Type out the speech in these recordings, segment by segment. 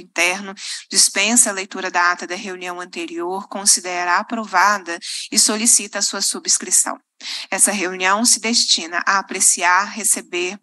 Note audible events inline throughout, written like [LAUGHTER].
interno, dispensa a leitura da ata da reunião anterior, considera aprovada e solicita a sua subscrição. Essa reunião se destina a apreciar, receber,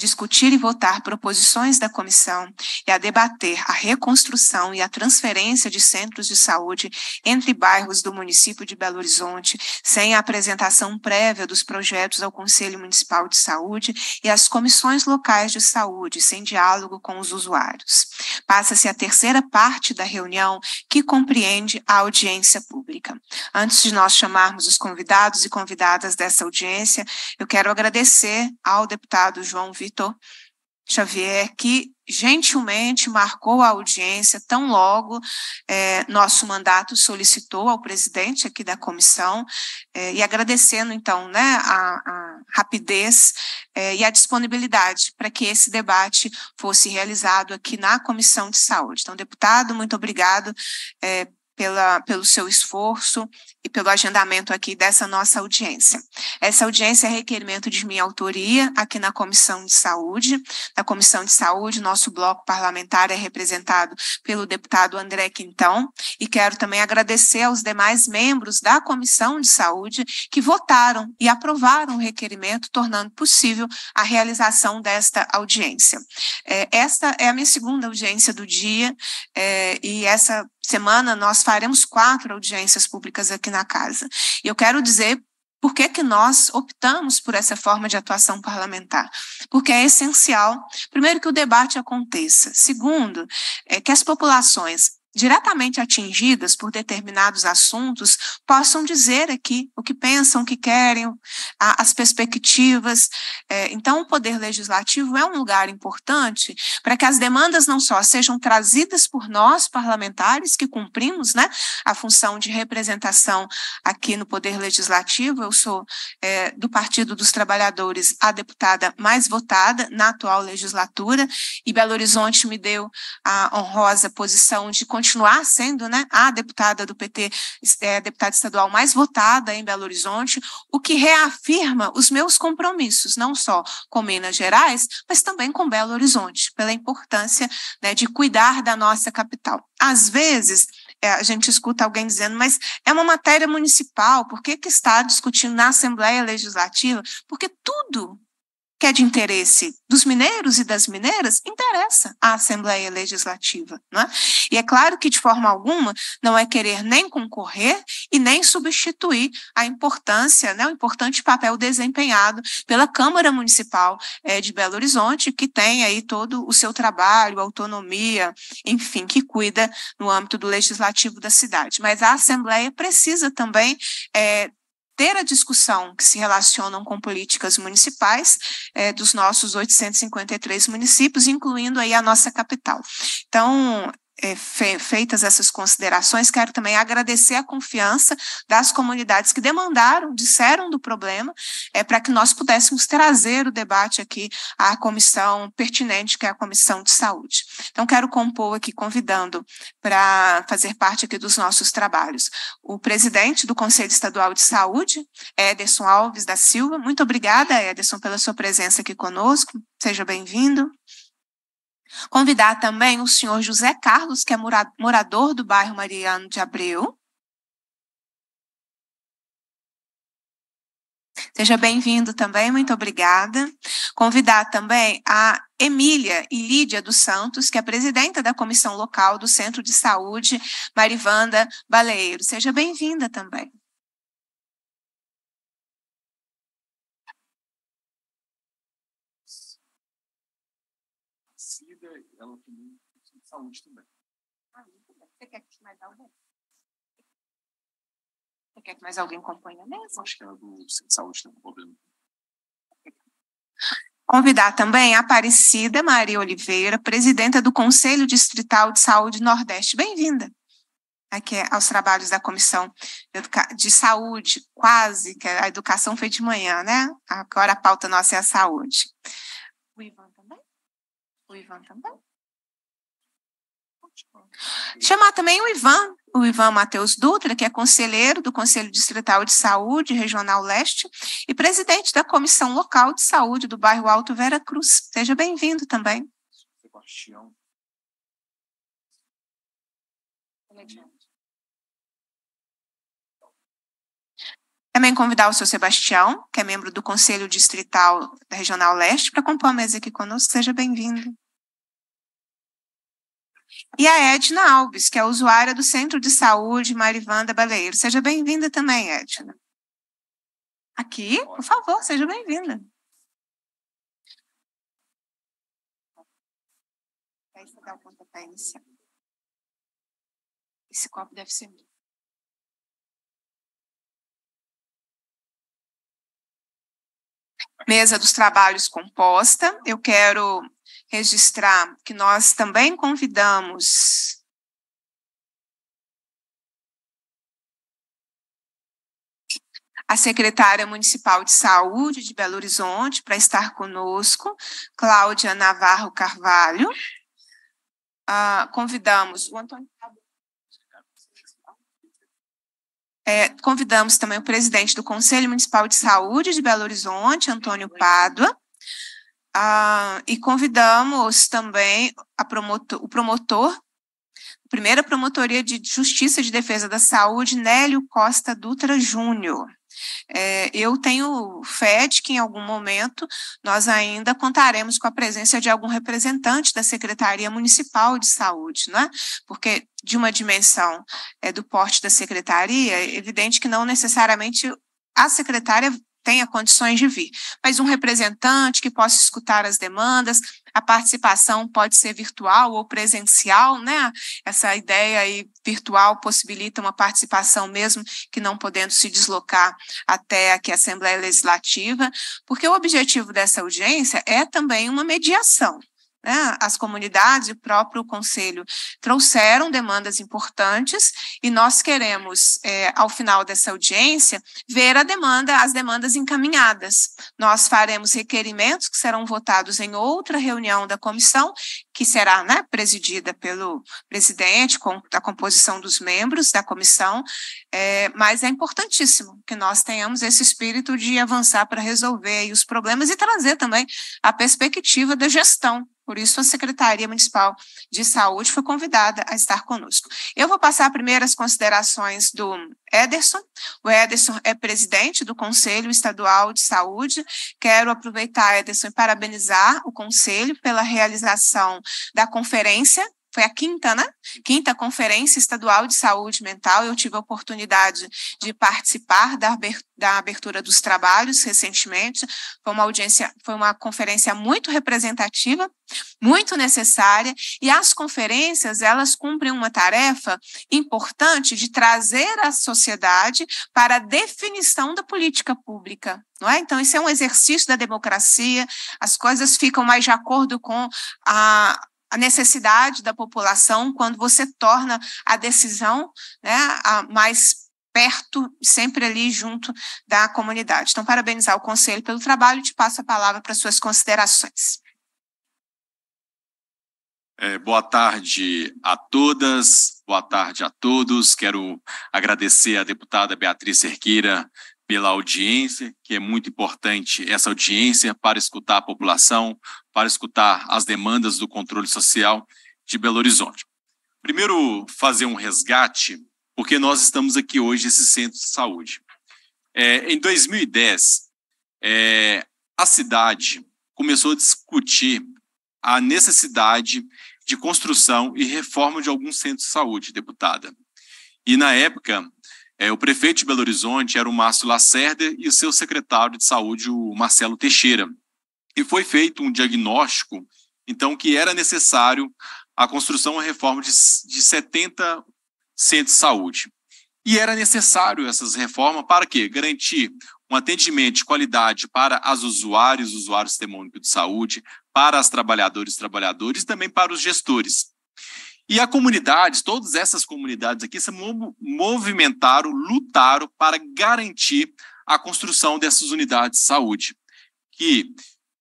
discutir e votar proposições da comissão e a debater a reconstrução e a transferência de centros de saúde entre bairros do município de Belo Horizonte, sem a apresentação prévia dos projetos ao Conselho Municipal de Saúde e às comissões locais de saúde, sem diálogo com os usuários. Passa-se a terceira parte da reunião, que compreende a audiência pública. Antes de nós chamarmos os convidados e convidadas dessa audiência, eu quero agradecer ao deputado João Vitor Vitor Xavier, que gentilmente marcou a audiência tão logo é, nosso mandato solicitou ao presidente aqui da comissão é, e agradecendo então né, a, a rapidez é, e a disponibilidade para que esse debate fosse realizado aqui na comissão de saúde. Então deputado, muito obrigado pela, pelo seu esforço e pelo agendamento aqui dessa nossa audiência. Essa audiência é requerimento de minha autoria aqui na Comissão de Saúde. Na Comissão de Saúde, nosso bloco parlamentar é representado pelo deputado André Quintão, e quero também agradecer aos demais membros da Comissão de Saúde que votaram e aprovaram o requerimento, tornando possível a realização desta audiência. É, esta é a minha segunda audiência do dia, é, e essa semana nós faremos quatro audiências públicas aqui na casa. E eu quero dizer por que, que nós optamos por essa forma de atuação parlamentar? Porque é essencial, primeiro, que o debate aconteça. Segundo, é que as populações diretamente atingidas por determinados assuntos possam dizer aqui o que pensam, o que querem, as perspectivas. É, então, o Poder Legislativo é um lugar importante para que as demandas não só sejam trazidas por nós, parlamentares, que cumprimos né, a função de representação aqui no Poder Legislativo. Eu sou é, do Partido dos Trabalhadores a deputada mais votada na atual legislatura e Belo Horizonte me deu a honrosa posição de continuar sendo né, a deputada do PT, é, deputada estadual mais votada em Belo Horizonte, o que reafirma os meus compromissos, não só com Minas Gerais, mas também com Belo Horizonte, pela importância né, de cuidar da nossa capital. Às vezes, é, a gente escuta alguém dizendo, mas é uma matéria municipal, por que, que está discutindo na Assembleia Legislativa? Porque tudo que é de interesse dos mineiros e das mineiras, interessa à Assembleia Legislativa. Não é? E é claro que, de forma alguma, não é querer nem concorrer e nem substituir a importância, né, o importante papel desempenhado pela Câmara Municipal é, de Belo Horizonte, que tem aí todo o seu trabalho, autonomia, enfim, que cuida no âmbito do legislativo da cidade. Mas a Assembleia precisa também é, ter a discussão que se relacionam com políticas municipais é, dos nossos 853 municípios, incluindo aí a nossa capital. Então, é, feitas essas considerações, quero também agradecer a confiança das comunidades que demandaram, disseram do problema, é, para que nós pudéssemos trazer o debate aqui à comissão pertinente, que é a Comissão de Saúde. Então, quero compor aqui, convidando para fazer parte aqui dos nossos trabalhos, o presidente do Conselho Estadual de Saúde, Ederson Alves da Silva. Muito obrigada, Ederson, pela sua presença aqui conosco. Seja bem-vindo. Convidar também o senhor José Carlos, que é morador do bairro Mariano de Abreu. Seja bem-vindo também, muito obrigada. Convidar também a Emília e Lídia dos Santos, que é presidenta da comissão local do Centro de Saúde Marivanda Baleiro. Seja bem-vinda também. Saúde também. Ah, Você quer que mais alguém? Você quer que mais alguém acompanhe a mesa? Acho que a é do saúde tem um problema. Convidar também a Aparecida Maria Oliveira, presidenta do Conselho Distrital de Saúde Nordeste. Bem-vinda aqui é aos trabalhos da Comissão de Saúde, quase, que é a educação foi de manhã, né? Agora a pauta nossa é a saúde. O Ivan também? O Ivan também? Chamar também o Ivan, o Ivan Matheus Dutra, que é conselheiro do Conselho Distrital de Saúde Regional Leste e presidente da Comissão Local de Saúde do bairro Alto Vera Cruz. Seja bem-vindo também. Sebastião. Também convidar o seu Sebastião, que é membro do Conselho Distrital Regional Leste, para compor a mesa aqui conosco. Seja bem-vindo e a Edna Alves, que é usuária do Centro de Saúde Marivanda Baleiro. Seja bem-vinda também, Edna. Aqui, por favor, seja bem-vinda. Esse copo deve ser meu. Mesa dos trabalhos composta. Eu quero registrar que nós também convidamos a secretária municipal de saúde de Belo Horizonte para estar conosco, Cláudia Navarro Carvalho. Uh, convidamos o Antônio. É, convidamos também o presidente do Conselho Municipal de Saúde de Belo Horizonte, Antônio Pádua, ah, e convidamos também promotor, o promotor, primeira promotoria de Justiça de Defesa da Saúde, Nélio Costa Dutra Júnior. É, eu tenho fé de que em algum momento nós ainda contaremos com a presença de algum representante da Secretaria Municipal de Saúde, né? porque de uma dimensão é, do porte da secretaria, é evidente que não necessariamente a secretária tenha condições de vir, mas um representante que possa escutar as demandas. A participação pode ser virtual ou presencial, né? Essa ideia aí virtual possibilita uma participação mesmo que não podendo se deslocar até aqui a Assembleia Legislativa, porque o objetivo dessa audiência é também uma mediação né, as comunidades e o próprio conselho trouxeram demandas importantes e nós queremos, é, ao final dessa audiência, ver a demanda, as demandas encaminhadas. Nós faremos requerimentos que serão votados em outra reunião da comissão, que será né, presidida pelo presidente, com a composição dos membros da comissão, é, mas é importantíssimo que nós tenhamos esse espírito de avançar para resolver os problemas e trazer também a perspectiva da gestão por isso, a Secretaria Municipal de Saúde foi convidada a estar conosco. Eu vou passar primeiro as considerações do Ederson. O Ederson é presidente do Conselho Estadual de Saúde. Quero aproveitar, Ederson, e parabenizar o Conselho pela realização da conferência foi a quinta, né? Quinta Conferência Estadual de Saúde Mental. Eu tive a oportunidade de participar da abertura dos trabalhos recentemente. Foi uma audiência, foi uma conferência muito representativa, muito necessária. E as conferências, elas cumprem uma tarefa importante de trazer a sociedade para a definição da política pública. Não é? Então, isso é um exercício da democracia, as coisas ficam mais de acordo com a, a necessidade da população quando você torna a decisão né, a mais perto, sempre ali junto da comunidade. Então, parabenizar o Conselho pelo trabalho e te passo a palavra para suas considerações. É, boa tarde a todas, boa tarde a todos. Quero agradecer à deputada Beatriz Cerqueira pela audiência, que é muito importante essa audiência para escutar a população, para escutar as demandas do controle social de Belo Horizonte. Primeiro, fazer um resgate, porque nós estamos aqui hoje, esse centro de saúde. É, em 2010, é, a cidade começou a discutir a necessidade de construção e reforma de alguns centros de saúde, deputada. E na época, é, o prefeito de Belo Horizonte era o Márcio Lacerda e o seu secretário de saúde, o Marcelo Teixeira. E foi feito um diagnóstico, então, que era necessário a construção e a reforma de, de 70 centros de saúde. E era necessário essas reformas para quê? Garantir um atendimento de qualidade para as usuárias, usuários do de saúde, para as trabalhadoras e trabalhadores e também para os gestores. E a comunidades, todas essas comunidades aqui se movimentaram, lutaram para garantir a construção dessas unidades de saúde, que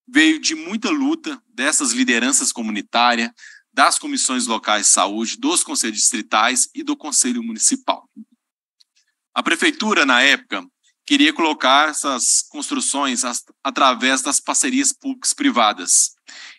veio de muita luta dessas lideranças comunitárias, das comissões locais de saúde, dos conselhos distritais e do conselho municipal. A prefeitura, na época, queria colocar essas construções através das parcerias públicas privadas.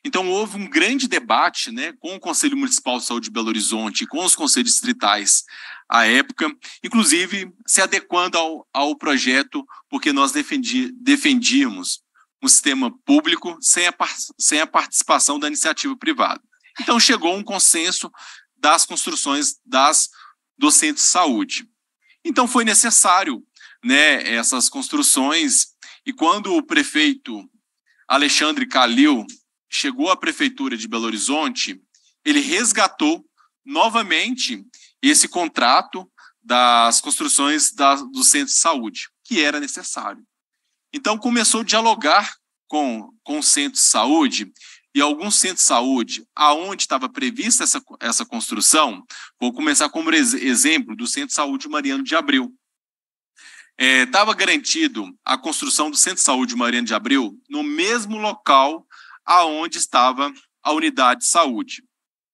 Então, houve um grande debate né, com o Conselho Municipal de Saúde de Belo Horizonte, com os conselhos distritais à época, inclusive se adequando ao, ao projeto, porque nós defendi, defendíamos um sistema público sem a, sem a participação da iniciativa privada. Então, chegou um consenso das construções das, do centro de saúde. Então, foi necessário né, essas construções, e quando o prefeito Alexandre Calil chegou à prefeitura de Belo Horizonte, ele resgatou novamente esse contrato das construções da, do centro de saúde, que era necessário. Então começou a dialogar com, com o centro de saúde e alguns centros de saúde, aonde estava prevista essa, essa construção, vou começar como exemplo do centro de saúde Mariano de Abreu. Estava é, garantido a construção do centro de saúde Mariano de Abreu no mesmo local aonde estava a unidade de saúde,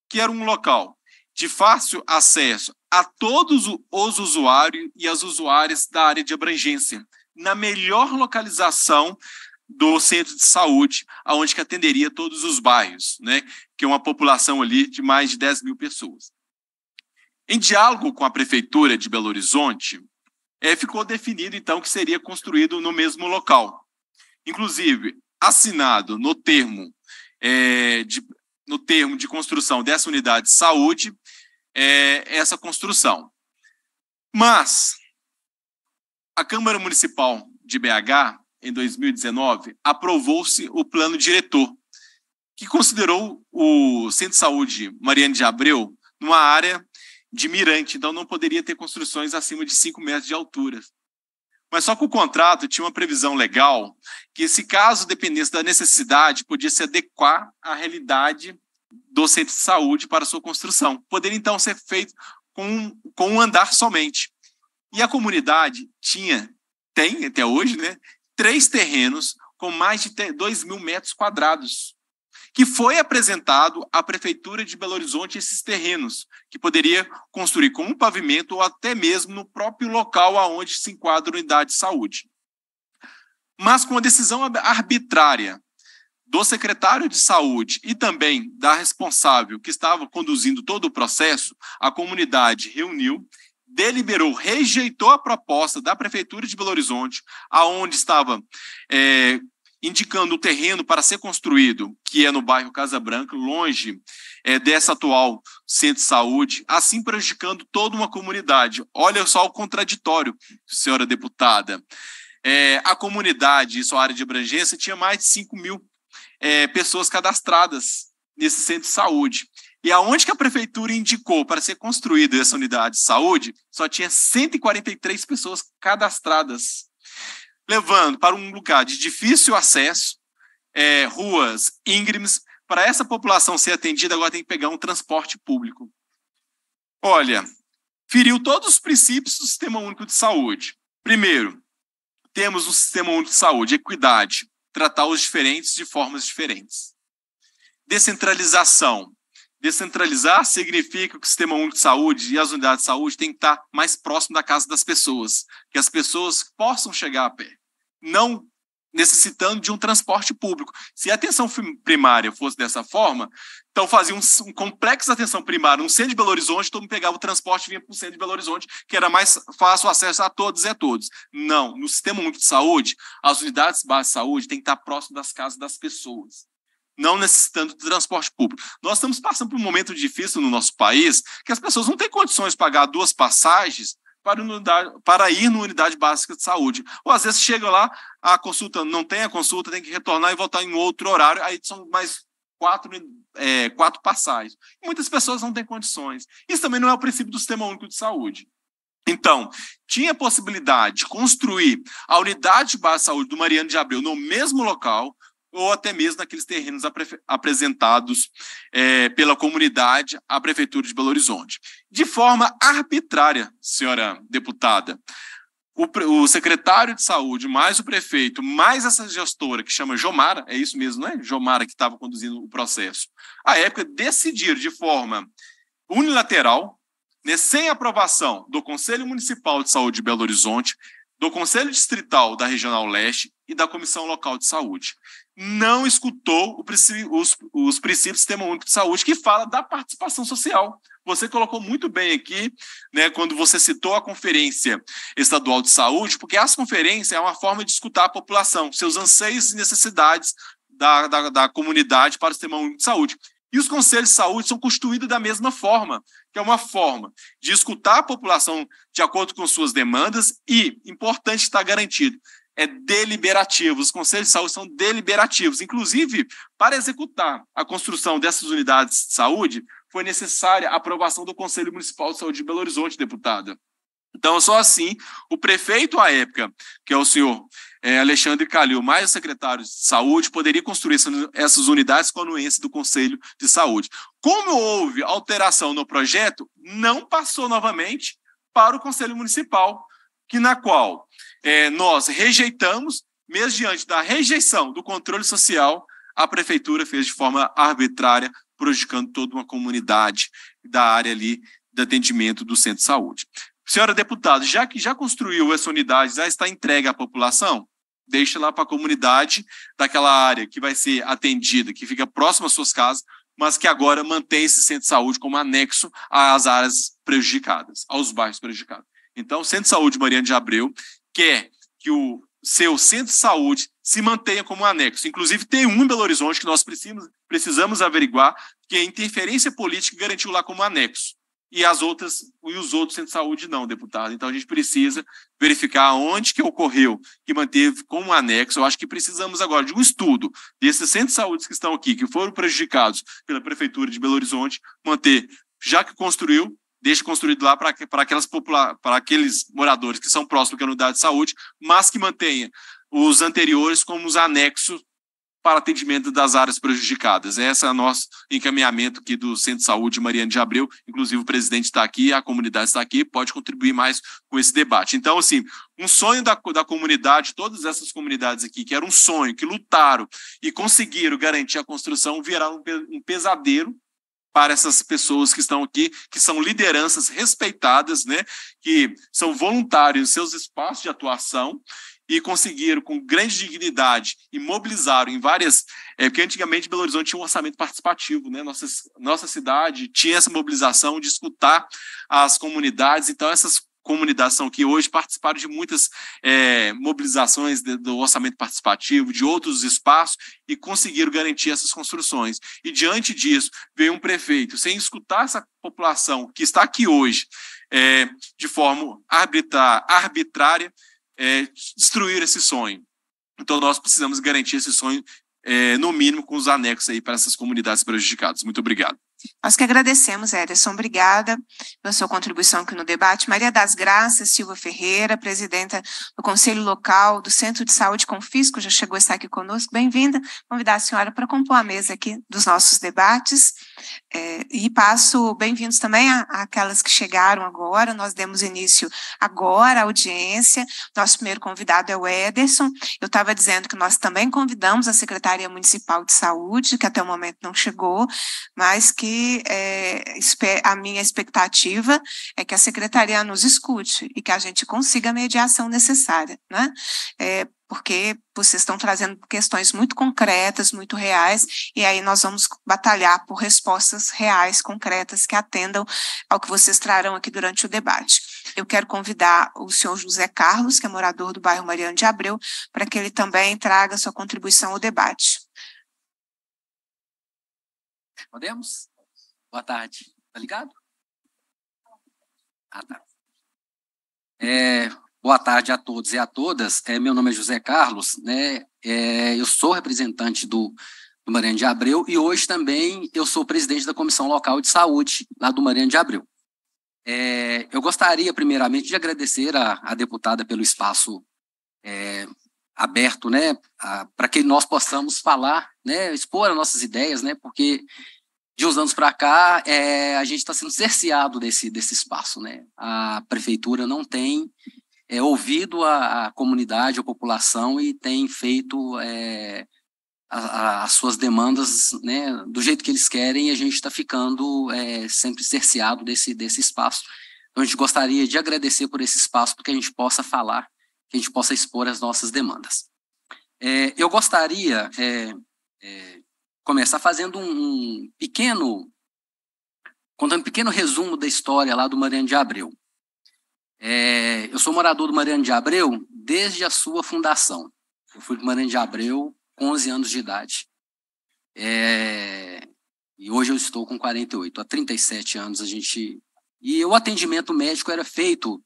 que era um local de fácil acesso a todos os usuários e as usuárias da área de abrangência, na melhor localização do centro de saúde, aonde que atenderia todos os bairros, né, que é uma população ali de mais de 10 mil pessoas. Em diálogo com a prefeitura de Belo Horizonte, é, ficou definido então que seria construído no mesmo local. Inclusive, assinado no termo é, de, no termo de construção dessa unidade de saúde é, essa construção. Mas a Câmara Municipal de BH, em 2019, aprovou-se o plano diretor, que considerou o Centro de Saúde Mariane de Abreu numa área de mirante, então não poderia ter construções acima de 5 metros de altura. Mas só que o contrato tinha uma previsão legal que, esse caso dependesse da necessidade, podia se adequar à realidade do centro de saúde para sua construção. Poderia, então, ser feito com, com um andar somente. E a comunidade tinha, tem até hoje, né, três terrenos com mais de 2 mil metros quadrados que foi apresentado à Prefeitura de Belo Horizonte esses terrenos, que poderia construir como um pavimento ou até mesmo no próprio local aonde se enquadra a unidade de saúde. Mas com a decisão arbitrária do secretário de saúde e também da responsável que estava conduzindo todo o processo, a comunidade reuniu, deliberou, rejeitou a proposta da prefeitura de Belo Horizonte, aonde estava é, indicando o terreno para ser construído, que é no bairro Casa Branca, longe é, dessa atual centro de saúde, assim prejudicando toda uma comunidade. Olha só o contraditório, senhora deputada. É, a comunidade, sua área de abrangência, tinha mais de 5 mil é, pessoas cadastradas nesse centro de saúde. E aonde que a prefeitura indicou para ser construída essa unidade de saúde, só tinha 143 pessoas cadastradas levando para um lugar de difícil acesso, é, ruas íngremes. Para essa população ser atendida, agora tem que pegar um transporte público. Olha, feriu todos os princípios do Sistema Único de Saúde. Primeiro, temos o Sistema Único de Saúde equidade, tratar os diferentes de formas diferentes. Descentralização, Descentralizar significa que o sistema único de saúde e as unidades de saúde têm que estar mais próximo da casa das pessoas, que as pessoas possam chegar a pé, não necessitando de um transporte público. Se a atenção primária fosse dessa forma, então fazia um, um complexo de atenção primária no centro de Belo Horizonte, todo mundo pegava o transporte e vinha para o centro de Belo Horizonte, que era mais fácil o acesso a todos e a todos. Não, no sistema único de saúde, as unidades básicas de saúde têm que estar próximo das casas das pessoas não necessitando de transporte público. Nós estamos passando por um momento difícil no nosso país, que as pessoas não têm condições de pagar duas passagens para, unidade, para ir na unidade básica de saúde. Ou às vezes chega lá, a consulta não tem a consulta, tem que retornar e voltar em outro horário, aí são mais quatro, é, quatro passagens. Muitas pessoas não têm condições. Isso também não é o princípio do sistema único de saúde. Então, tinha possibilidade de construir a unidade de base de saúde do Mariano de Abreu no mesmo local, ou até mesmo naqueles terrenos apresentados é, pela comunidade à Prefeitura de Belo Horizonte. De forma arbitrária, senhora deputada, o, o, secretário de saúde, mais o prefeito, mais essa gestora que chama Jomara, é isso mesmo, não é? Jomara que estava conduzindo o processo, à época decidiram de forma unilateral, né, sem aprovação do Conselho Municipal de Saúde de Belo Horizonte, do Conselho Distrital da Regional Leste e da Comissão Local de Saúde não escutou os, princípios do Sistema Único de Saúde, que fala da participação social. Você colocou muito bem aqui, né, quando você citou a Conferência Estadual de Saúde, porque as conferências é uma forma de escutar a população, seus anseios e necessidades da, da, da comunidade para o Sistema Único de Saúde. E os conselhos de saúde são constituídos da mesma forma, que é uma forma de escutar a população de acordo com suas demandas e, importante, está garantido, é deliberativo. Os conselhos de saúde são deliberativos. Inclusive, para executar a construção dessas unidades de saúde, foi necessária a aprovação do Conselho Municipal de Saúde de Belo Horizonte, deputada. Então, só assim, o prefeito à época, que é o senhor é, Alexandre Calil, mais o secretário de saúde, poderia construir essas unidades com anuência do Conselho de Saúde. Como houve alteração no projeto, não passou novamente para o Conselho Municipal, que na qual é, nós rejeitamos, mesmo diante da rejeição do controle social, a prefeitura fez de forma arbitrária, prejudicando toda uma comunidade da área ali de atendimento do centro de saúde. Senhora deputada, já que já construiu essa unidade, já está entregue à população, deixa lá para a comunidade daquela área que vai ser atendida, que fica próxima às suas casas, mas que agora mantém esse centro de saúde como anexo às áreas prejudicadas, aos bairros prejudicados. Então, Centro de Saúde Mariana de Abreu, quer que o seu centro de saúde se mantenha como um anexo. Inclusive, tem um em Belo Horizonte que nós precisamos, precisamos averiguar, que é a interferência política garantiu lá como anexo. E as outras, e os outros centros de saúde não, deputado. Então a gente precisa verificar onde que ocorreu, que manteve como anexo. Eu acho que precisamos agora de um estudo desses centros de saúde que estão aqui, que foram prejudicados pela Prefeitura de Belo Horizonte, manter, já que construiu, deixe construído lá para aqueles moradores que são próximos da é unidade de saúde, mas que mantenha os anteriores como os anexos para atendimento das áreas prejudicadas. Esse é o nosso encaminhamento aqui do Centro de Saúde Mariano de Abreu. Inclusive, o presidente está aqui, a comunidade está aqui, pode contribuir mais com esse debate. Então, assim, um sonho da, da comunidade, todas essas comunidades aqui, que era um sonho, que lutaram e conseguiram garantir a construção, viraram um, um pesadelo para essas pessoas que estão aqui, que são lideranças respeitadas, né, que são voluntários em seus espaços de atuação e conseguiram, com grande dignidade, e mobilizaram em várias. É, porque antigamente Belo Horizonte tinha um orçamento participativo, né? Nossa, nossa cidade tinha essa mobilização de escutar as comunidades, então essas comunicação que hoje participaram de muitas é, mobilizações de, do orçamento participativo, de outros espaços, e conseguiram garantir essas construções. E diante disso, veio um prefeito, sem escutar essa população que está aqui hoje, é, de forma arbitrar, arbitrária, é, destruir esse sonho. Então, nós precisamos garantir esse sonho, é, no mínimo, com os anexos aí para essas comunidades prejudicadas. Muito obrigado. Nós que agradecemos, Ederson. Obrigada pela sua contribuição aqui no debate. Maria das Graças Silva Ferreira, presidenta do Conselho Local do Centro de Saúde Confisco, já chegou a estar aqui conosco. Bem-vinda. Convidar a senhora para compor a mesa aqui dos nossos debates. É, e passo bem-vindos também àquelas que chegaram agora. Nós demos início agora à audiência. Nosso primeiro convidado é o Ederson. Eu estava dizendo que nós também convidamos a Secretaria Municipal de Saúde, que até o momento não chegou, mas que é, a minha expectativa é que a Secretaria nos escute e que a gente consiga a mediação necessária. Né? É, porque vocês estão trazendo questões muito concretas, muito reais, e aí nós vamos batalhar por respostas reais, concretas, que atendam ao que vocês trarão aqui durante o debate. Eu quero convidar o senhor José Carlos, que é morador do bairro Mariano de Abreu, para que ele também traga sua contribuição ao debate. Podemos? Boa tarde. Tá ligado? Ah, tá. É, Boa tarde a todos e a todas. É, meu nome é José Carlos, né? É, eu sou representante do, do Mariano de Abreu e hoje também eu sou presidente da Comissão Local de Saúde lá do Mariano de Abreu. É, eu gostaria, primeiramente, de agradecer à deputada pelo espaço é, aberto, né, para que nós possamos falar, né, expor as nossas ideias, né, porque de uns anos para cá é, a gente está sendo cerceado desse desse espaço, né. A prefeitura não tem é, ouvido a, a, comunidade, a população e tem feito é, a, a, as suas demandas né, do jeito que eles querem e a gente está ficando é, sempre cerceado desse, desse espaço. Então, a gente gostaria de agradecer por esse espaço, porque a gente possa falar, que a gente possa expor as nossas demandas. É, eu gostaria é, é começar fazendo um pequeno, contando um pequeno resumo da história lá do Mariano de Abreu. É, eu sou morador do Mariano de Abreu desde a sua fundação. Eu fui do Maranhão Mariano de Abreu com 11 anos de idade. É, e hoje eu estou com 48. Há 37 anos a gente. E o atendimento médico era feito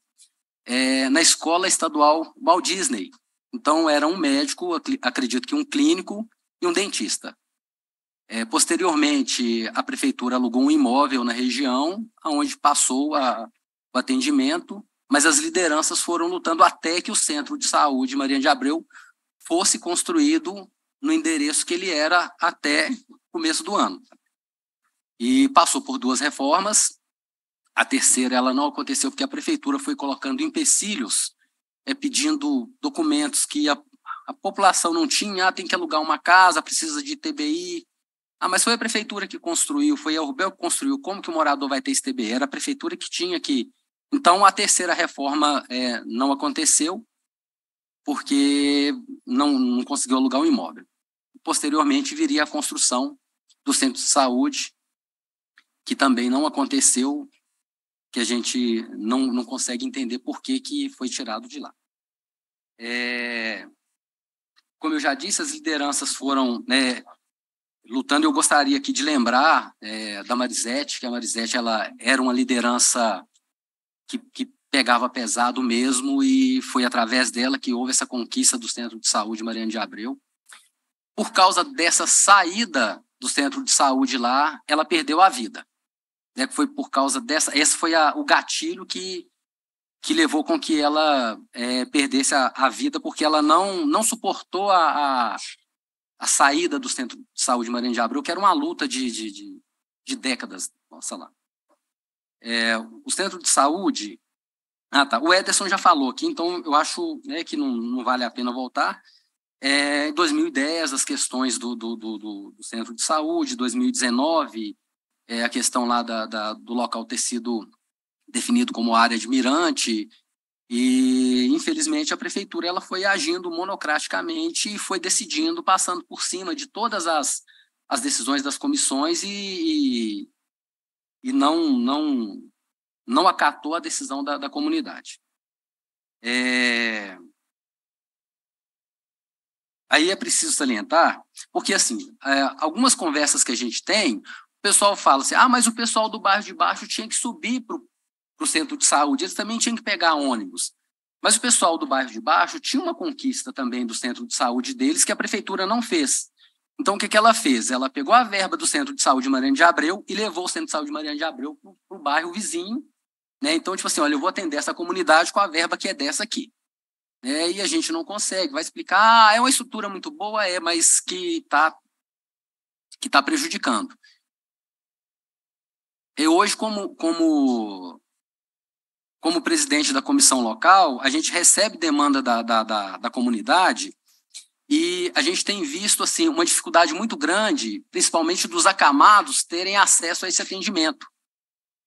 é, na escola estadual Walt Disney. Então, era um médico, acredito que um clínico e um dentista. É, posteriormente, a prefeitura alugou um imóvel na região, onde passou a, o atendimento, mas as lideranças foram lutando até que o Centro de Saúde Maria de Abreu fosse construído no endereço que ele era até o começo do ano. E passou por duas reformas. A terceira ela não aconteceu porque a prefeitura foi colocando empecilhos, é, pedindo documentos que a, a população não tinha, ah, tem que alugar uma casa, precisa de TBI. Ah, mas foi a prefeitura que construiu, foi a Rubel que construiu. Como que o morador vai ter esse TBI? Era a prefeitura que tinha que então, a terceira reforma é, não aconteceu porque não, não conseguiu alugar o um imóvel. Posteriormente, viria a construção do centro de saúde, que também não aconteceu, que a gente não, não consegue entender por que, que foi tirado de lá. É, como eu já disse, as lideranças foram né, lutando. Eu gostaria aqui de lembrar é, da Marisete, que a Marisete ela era uma liderança que, que pegava pesado mesmo e foi através dela que houve essa conquista do Centro de Saúde Mariana de Abreu. Por causa dessa saída do Centro de Saúde lá, ela perdeu a vida. Né? Foi por causa dessa, esse foi a, o gatilho que que levou com que ela é, perdesse a, a, vida porque ela não não suportou a, a, a, saída do Centro de Saúde Mariana de Abreu, que era uma luta de, de, de, de décadas, nossa lá. É, o centro de saúde. Ah, tá. O Ederson já falou aqui, então eu acho né, que não, não vale a pena voltar. É, em 2010, as questões do, do, do, do centro de saúde, 2019, é, a questão lá da, da, do local ter sido definido como área admirante, e infelizmente a prefeitura ela foi agindo monocraticamente e foi decidindo, passando por cima de todas as, as decisões das comissões e, e e não não não acatou a decisão da, da comunidade. É... Aí é preciso salientar, porque assim, é, algumas conversas que a gente tem, o pessoal fala assim, ah, mas o pessoal do bairro de baixo tinha que subir para o centro de saúde, eles também tinham que pegar ônibus. Mas o pessoal do bairro de baixo tinha uma conquista também do centro de saúde deles que a prefeitura não fez. Então, o que, que ela fez? Ela pegou a verba do Centro de Saúde Mariana de Abreu e levou o Centro de Saúde Mariana de Abreu para o bairro vizinho. Né? Então, tipo assim, olha, eu vou atender essa comunidade com a verba que é dessa aqui. Né? E a gente não consegue. Vai explicar, ah, é uma estrutura muito boa, é, mas que está que tá prejudicando. E hoje, como, como, como presidente da comissão local, a gente recebe demanda da, da, da, da comunidade e a gente tem visto assim uma dificuldade muito grande, principalmente dos acamados terem acesso a esse atendimento.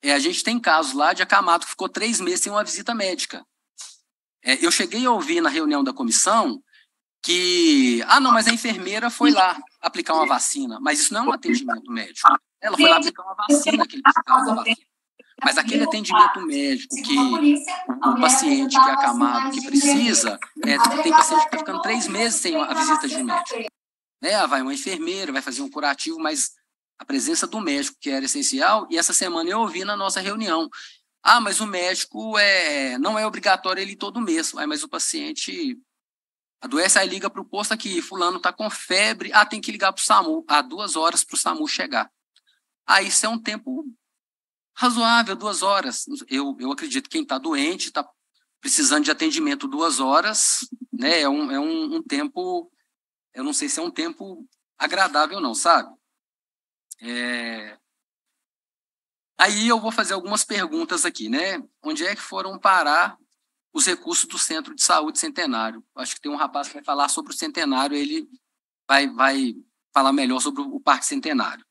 É, a gente tem casos lá de acamado que ficou três meses sem uma visita médica. É, eu cheguei a ouvir na reunião da comissão que, ah, não, mas a enfermeira foi lá aplicar uma vacina, mas isso não é um atendimento médico. Ela foi lá aplicar uma vacina, que ele precisava vacina. Mas assim aquele atendimento médico que o paciente que é acamado, que precisa, é, tem paciente que está ficando três meses sem a visita de um médico. É, vai uma enfermeira, vai fazer um curativo, mas a presença do médico que era essencial, e essa semana eu ouvi na nossa reunião, ah, mas o médico é, não é obrigatório ele todo mês, ah, mas o paciente adoece, aí liga para o posto aqui, fulano está com febre, ah, tem que ligar para o SAMU, há duas horas para o SAMU chegar. Aí ah, isso é um tempo razoável, duas horas. Eu, eu acredito que quem está doente, está precisando de atendimento duas horas, né? É, um, é um, um, tempo, eu não sei se é um tempo agradável não, sabe? É... Aí eu vou fazer algumas perguntas aqui, né? Onde é que foram parar os recursos do Centro de Saúde Centenário? Acho que tem um rapaz que vai falar sobre o Centenário, ele vai, vai falar melhor sobre o Parque Centenário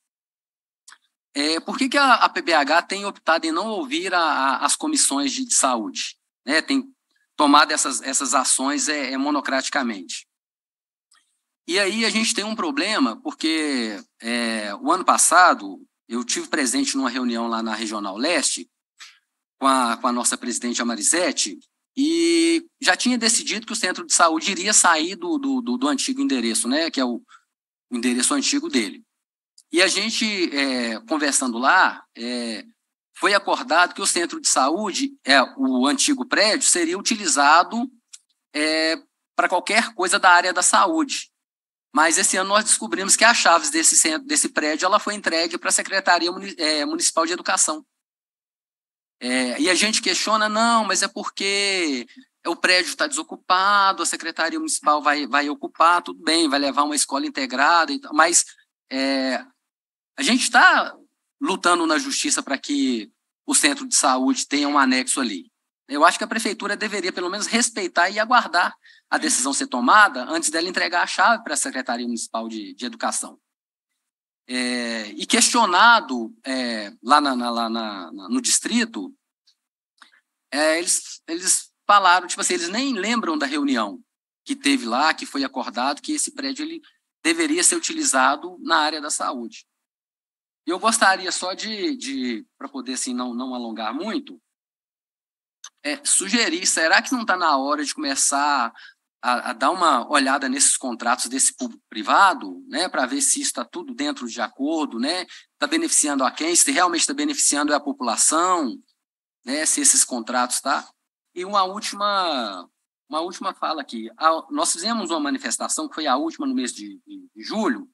é, por que, que a, a, PBH tem optado em não ouvir a, a, as comissões de, de saúde? Né? Tem tomado essas, essas ações é, é, monocraticamente. E aí a gente tem um problema, porque é, o ano passado eu tive presente numa reunião lá na Regional Leste com a, com a nossa presidente Amarizete e já tinha decidido que o centro de saúde iria sair do, do, do, do antigo endereço, né, que é o endereço antigo dele. E a gente, é, conversando lá, é, foi acordado que o centro de saúde, é, o antigo prédio, seria utilizado é, para qualquer coisa da área da saúde. Mas esse ano nós descobrimos que as chaves desse, centro, desse prédio ela foi entregue para a Secretaria é, Municipal de Educação. É, e a gente questiona, não, mas é porque o prédio está desocupado, a Secretaria Municipal vai, vai ocupar, tudo bem, vai levar uma escola integrada, mas é, a gente está lutando na justiça para que o centro de saúde tenha um anexo ali. Eu acho que a prefeitura deveria, pelo menos, respeitar e aguardar a decisão ser tomada antes dela entregar a chave para a Secretaria Municipal de, de Educação. É, e questionado é, lá, na, na, lá na, no distrito, é, eles, eles falaram, tipo assim, eles nem lembram da reunião que teve lá, que foi acordado, que esse prédio ele deveria ser utilizado na área da saúde. E eu gostaria só de, de para poder assim não, não alongar muito, é, sugerir, será que não está na hora de começar a, a, dar uma olhada nesses contratos desse público-privado, né, para ver se está tudo dentro de acordo, né, está beneficiando a quem, se realmente está beneficiando é a população, né, se esses contratos tá. E uma última uma última fala aqui. A, nós fizemos uma manifestação que foi a última no mês de, de, de julho,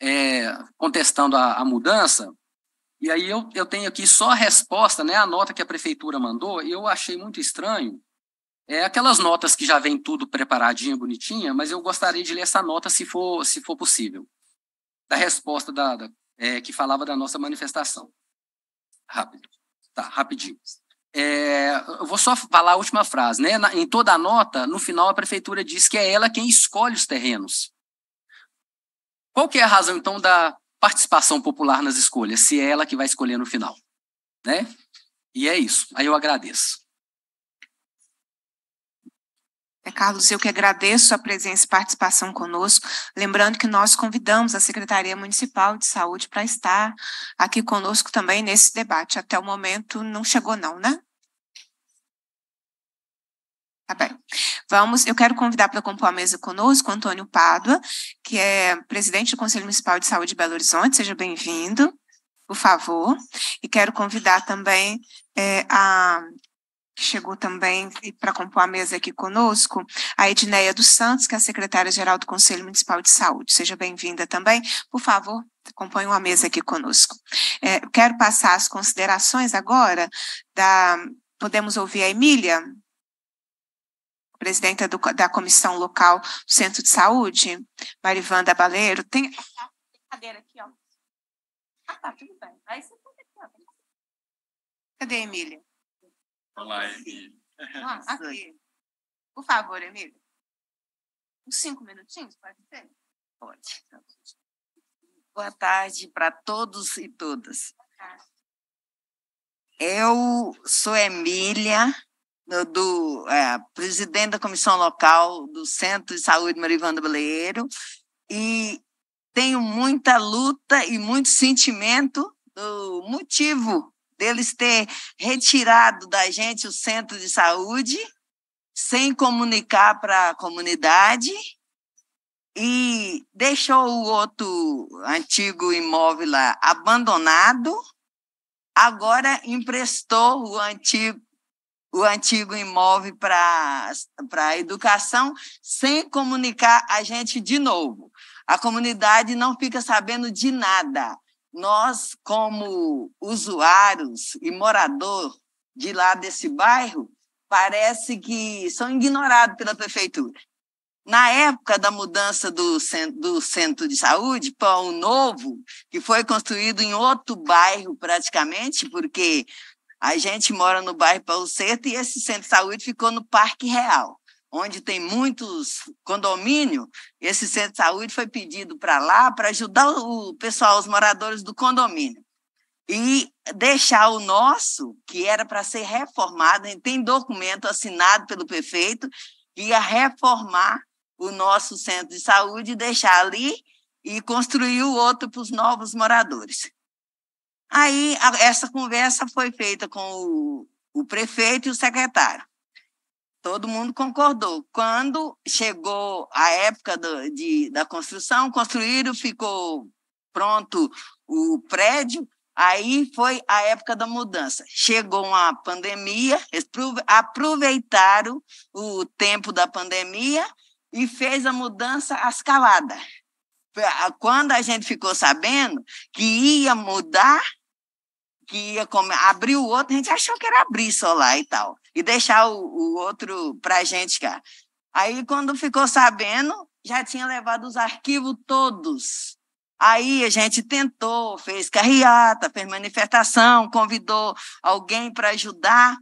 é, contestando a, a, mudança. E aí eu, eu tenho aqui só a resposta, né, a nota que a prefeitura mandou, eu achei muito estranho. É aquelas notas que já vem tudo preparadinha, bonitinha, mas eu gostaria de ler essa nota se for, se for possível. Da resposta da, da é, que falava da nossa manifestação. Rápido. Tá, rapidinho. É, eu vou só falar a última frase, né? Na, em toda a nota, no final a prefeitura diz que é ela quem escolhe os terrenos. Qual que é a razão, então, da participação popular nas escolhas, se é ela que vai escolher no final? Né? E é isso. Aí eu agradeço. É, Carlos, eu que agradeço a presença e participação conosco. Lembrando que nós convidamos a Secretaria Municipal de Saúde para estar aqui conosco também nesse debate. Até o momento não chegou, não, né? Tá bem. Vamos, eu quero convidar para compor a mesa conosco Antônio Pádua, que é presidente do Conselho Municipal de Saúde de Belo Horizonte. Seja bem-vindo, por favor. E quero convidar também é, a que chegou também para compor a mesa aqui conosco, a Edneia dos Santos, que é a secretária-geral do Conselho Municipal de Saúde. Seja bem-vinda também. Por favor, acompanhe uma mesa aqui conosco. É, quero passar as considerações agora da. Podemos ouvir a Emília? presidenta do, da comissão local do Centro de Saúde, Marivanda Baleiro. Tem, cadeira aqui, ó. Ah, tá, tudo bem. Aí você Cadê a Emília? Olá, Emília. Ah, [LAUGHS] aqui. Por favor, Emília. Uns cinco minutinhos, pode ser? Pode. Boa tarde para todos e todas. Eu sou Emília, do é, presidente da comissão local do Centro de Saúde Marivanda Baleiro, e tenho muita luta e muito sentimento do motivo deles ter retirado da gente o centro de saúde sem comunicar para a comunidade e deixou o outro antigo imóvel lá abandonado. Agora emprestou o antigo o antigo imóvel para a educação, sem comunicar a gente de novo. A comunidade não fica sabendo de nada. Nós, como usuários e morador de lá desse bairro, parece que são ignorados pela prefeitura. Na época da mudança do centro, do centro de saúde, Pão Novo, que foi construído em outro bairro praticamente, porque a gente mora no bairro Paulo Certo e esse centro de saúde ficou no Parque Real, onde tem muitos condomínio. Esse centro de saúde foi pedido para lá para ajudar o pessoal, os moradores do condomínio. E deixar o nosso, que era para ser reformado, tem documento assinado pelo prefeito, que ia reformar o nosso centro de saúde, deixar ali e construir o outro para os novos moradores. Aí, a, essa conversa foi feita com o, o prefeito e o secretário. Todo mundo concordou. Quando chegou a época do, de, da construção, construíram, ficou pronto o prédio, Aí foi a época da mudança. Chegou uma pandemia, aproveitaram o tempo da pandemia e fez a mudança escalada quando a gente ficou sabendo que ia mudar, que ia comer, abrir o outro, a gente achou que era abrir só lá e tal, e deixar o, o outro para a gente cá. Aí, quando ficou sabendo, já tinha levado os arquivos todos. Aí a gente tentou, fez carreata, fez manifestação, convidou alguém para ajudar,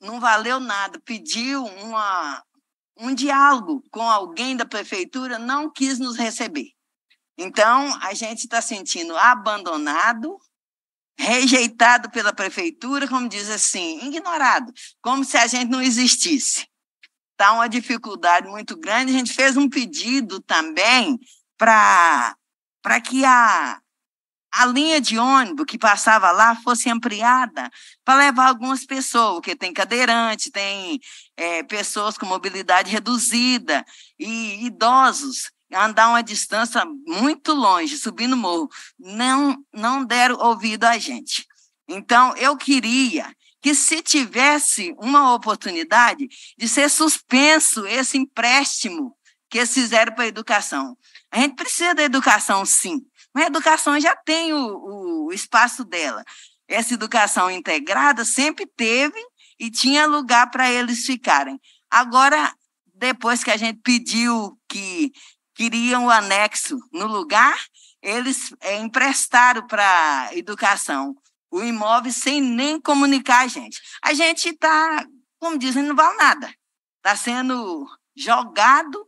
não valeu nada. Pediu uma, um diálogo com alguém da prefeitura, não quis nos receber. Então, a gente está sentindo abandonado, rejeitado pela prefeitura, como diz assim, ignorado, como se a gente não existisse. Está uma dificuldade muito grande. A gente fez um pedido também para que a, a linha de ônibus que passava lá fosse ampliada para levar algumas pessoas, porque tem cadeirante, tem é, pessoas com mobilidade reduzida e idosos andar uma distância muito longe, subindo morro, não, não deram ouvido a gente. Então, eu queria que se tivesse uma oportunidade de ser suspenso esse empréstimo que eles fizeram para a educação. A gente precisa da educação, sim, mas a educação já tem o, o espaço dela. Essa educação integrada sempre teve e tinha lugar para eles ficarem. Agora, depois que a gente pediu que queriam o anexo no lugar, eles é, emprestaram para educação o imóvel sem nem comunicar a gente. A gente está, como dizem, não vale nada. Está sendo jogado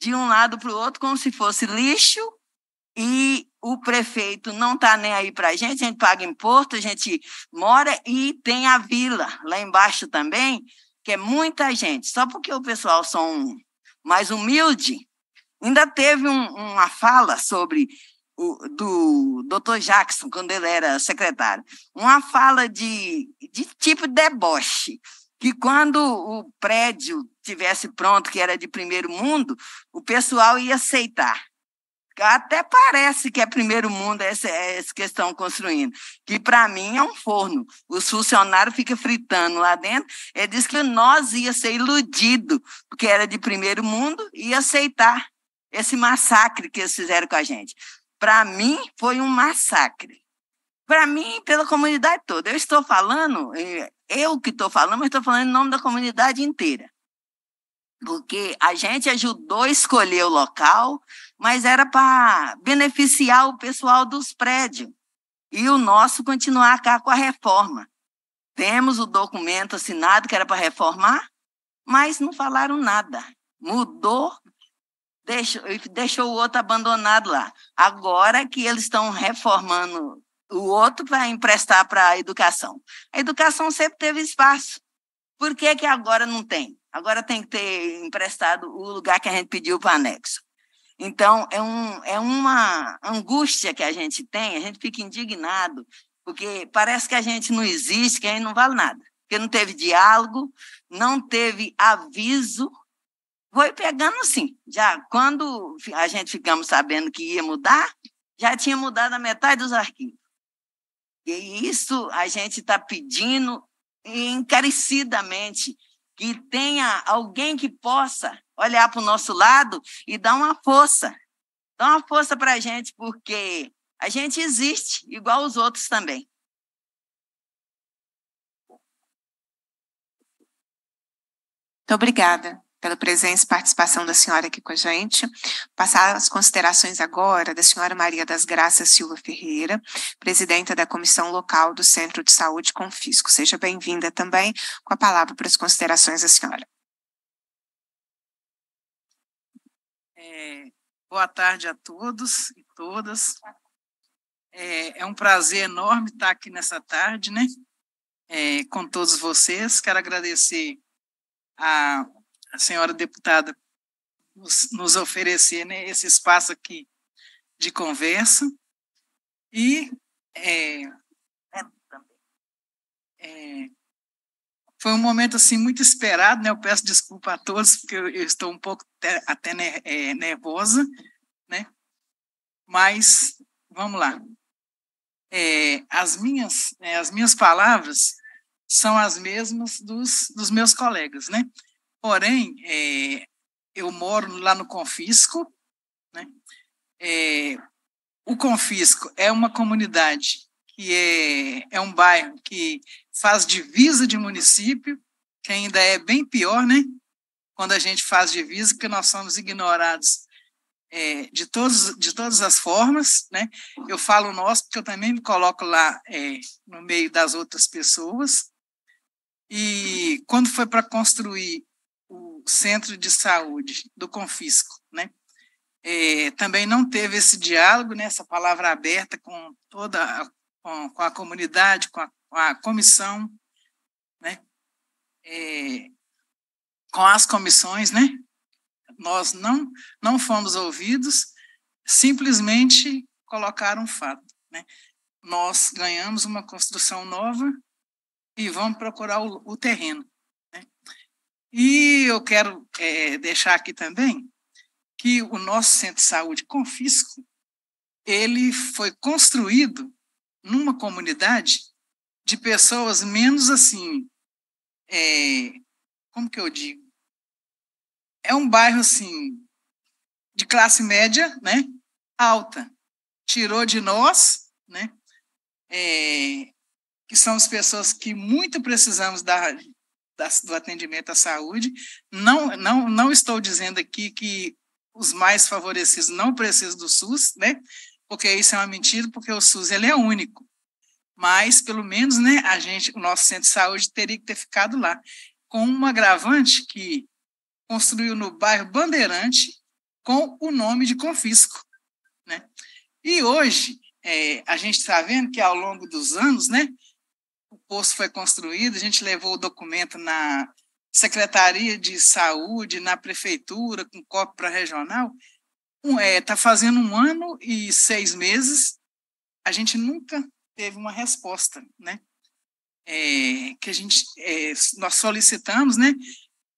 de um lado para o outro como se fosse lixo e o prefeito não está nem aí para a gente, a gente paga imposto, a gente mora e tem a vila lá embaixo também, que é muita gente. Só porque o pessoal são mais humilde, Ainda teve um, uma fala sobre o, do Dr. Jackson, quando ele era secretário, uma fala de, de tipo deboche, que quando o prédio tivesse pronto, que era de primeiro mundo, o pessoal ia aceitar. Até parece que é primeiro mundo essa, essa questão construindo, que para mim é um forno. Os funcionários ficam fritando lá dentro. Ele disse que nós ia ser iludido, porque era de primeiro mundo, e aceitar esse massacre que eles fizeram com a gente. Para mim, foi um massacre. Para mim, pela comunidade toda. Eu estou falando, eu que estou falando, mas estou falando em nome da comunidade inteira. Porque a gente ajudou a escolher o local, mas era para beneficiar o pessoal dos prédios. E o nosso continuar cá com a reforma. Temos o documento assinado que era para reformar, mas não falaram nada. Mudou deixou, deixou o outro abandonado lá. Agora que eles estão reformando o outro para emprestar para a educação. A educação sempre teve espaço. Por que, que agora não tem? Agora tem que ter emprestado o lugar que a gente pediu para anexo. Então, é, um, é uma angústia que a gente tem, a gente fica indignado, porque parece que a gente não existe, que a gente não vale nada, porque não teve diálogo, não teve aviso foi pegando assim. Já quando a gente ficamos sabendo que ia mudar, já tinha mudado a metade dos arquivos. E isso a gente está pedindo encarecidamente que tenha alguém que possa olhar para o nosso lado e dar uma força. Dá uma força para a gente, porque a gente existe igual os outros também. Muito obrigada pela presença e participação da senhora aqui com a gente. Passar as considerações agora da senhora Maria das Graças Silva Ferreira, presidenta da Comissão Local do Centro de Saúde Confisco. Seja bem-vinda também com a palavra para as considerações da senhora. É, boa tarde a todos e todas. É, é, um prazer enorme estar aqui nessa tarde, né? É, com todos vocês. Quero agradecer a a senhora deputada nos, oferecer né, esse espaço aqui de conversa. E é, é, é, foi um momento assim muito esperado, né? Eu peço desculpa a todos porque eu, eu estou um pouco até é, nervosa, né? Mas vamos lá. É, as minhas né, as minhas palavras são as mesmas dos, dos meus colegas, né? Porém, é, eu moro lá no Confisco, né? É, o Confisco é uma comunidade que é, é um bairro que faz divisa de município, que ainda é bem pior, né? Quando a gente faz divisa, porque nós somos ignorados é, de, todos, de todas as formas, né? Eu falo nós, porque eu também me coloco lá é, no meio das outras pessoas. E quando foi para construir centro de saúde do confisco, né? É, também não teve esse diálogo, né, essa palavra aberta com toda a, com, com a comunidade, com a, com a comissão, né, é, com as comissões, né? Nós não não fomos ouvidos, simplesmente colocaram um fato, né? Nós ganhamos uma construção nova e vamos procurar o, o terreno. E eu quero é, deixar aqui também que o nosso centro de saúde Confisco ele foi construído numa comunidade de pessoas menos assim, é, como que eu digo, é um bairro assim de classe média, né, alta, tirou de nós, né, é, que são as pessoas que muito precisamos da, do atendimento à saúde. Não, não, não estou dizendo aqui que os mais favorecidos não precisam do SUS, né? Porque isso é uma mentira, porque o SUS ele é único. Mas pelo menos, né, a gente, o nosso centro de saúde teria que ter ficado lá, com um agravante que construiu no bairro Bandeirante com o nome de Confisco, né? E hoje é, a gente está vendo que ao longo dos anos, né, o posto foi construído, a gente levou o documento na Secretaria de Saúde, na Prefeitura, com cópia para regional. Está um, é, tá fazendo um ano e seis meses, a gente nunca teve uma resposta, né? É, que a gente, é, nós solicitamos, né?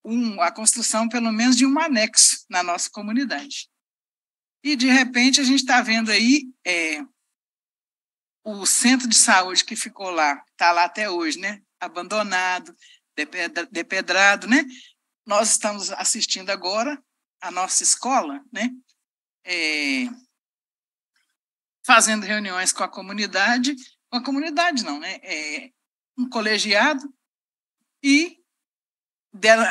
Um, a construção, pelo menos, de um anexo na nossa comunidade. E, de repente, a gente está vendo aí é, o centro de saúde que ficou lá, está lá até hoje, né? abandonado, depedrado, né? Nós estamos assistindo agora a nossa escola, né? É, fazendo reuniões com a comunidade, com a comunidade não, né? É, um colegiado e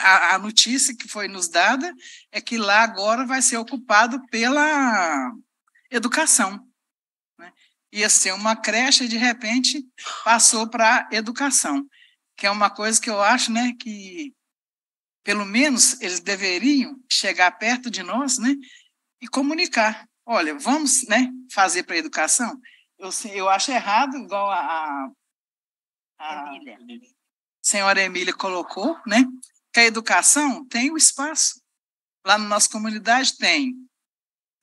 a, a notícia que foi nos dada é que lá agora vai ser ocupado pela educação ia ser uma creche e de repente passou para educação, que é uma coisa que eu acho, né, que pelo menos eles deveriam chegar perto de nós, né, e comunicar. Olha, vamos, né, fazer para educação. Eu, eu acho errado, igual a, a, a Emília. senhora Emília colocou, né, que a educação tem o espaço. Lá na nossa comunidade tem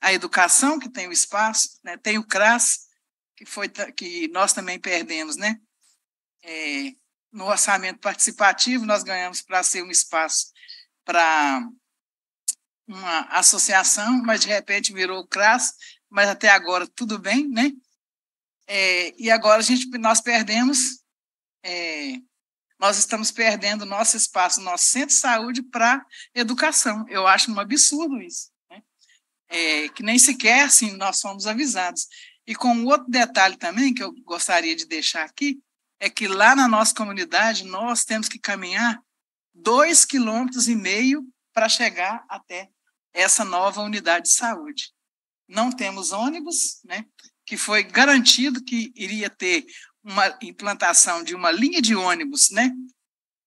a educação que tem o espaço, né, tem o CRAS, que, foi, que nós também perdemos, né? É, no orçamento participativo, nós ganhamos para ser um espaço para uma associação, mas de repente virou o CRAS, mas até agora tudo bem, né? É, e agora a gente, nós perdemos, é, nós estamos perdendo nosso espaço, nosso centro de saúde para educação. Eu acho um absurdo isso. Né? É, que nem sequer assim, nós fomos avisados. E com outro detalhe também que eu gostaria de deixar aqui, é que lá na nossa comunidade nós temos que caminhar dois quilômetros e meio para chegar até essa nova unidade de saúde. Não temos ônibus, né? que foi garantido que iria ter uma implantação de uma linha de ônibus né?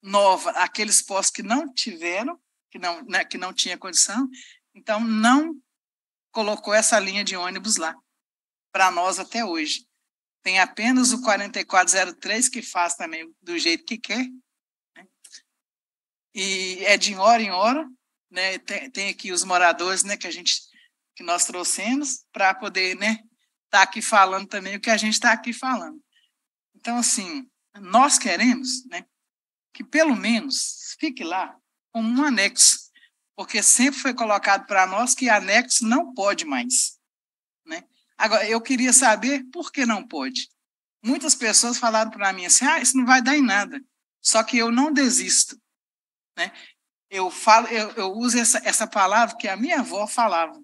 nova, aqueles postos que não tiveram, que não, né, que não tinha condição, então não colocou essa linha de ônibus lá para nós até hoje. Tem apenas o 4403 que faz também do jeito que quer. Né? E é de hora em hora. Né? Tem, tem aqui os moradores né, que a gente que nós trouxemos para poder estar né, tá aqui falando também o que a gente está aqui falando. Então, assim, nós queremos né, que pelo menos fique lá como um anexo, porque sempre foi colocado para nós que anexo não pode mais. Agora, eu queria saber por que não pode. Muitas pessoas falaram para mim assim: ah, isso não vai dar em nada. Só que eu não desisto. Né? Eu, falo, eu, eu uso essa, essa palavra que a minha avó falava,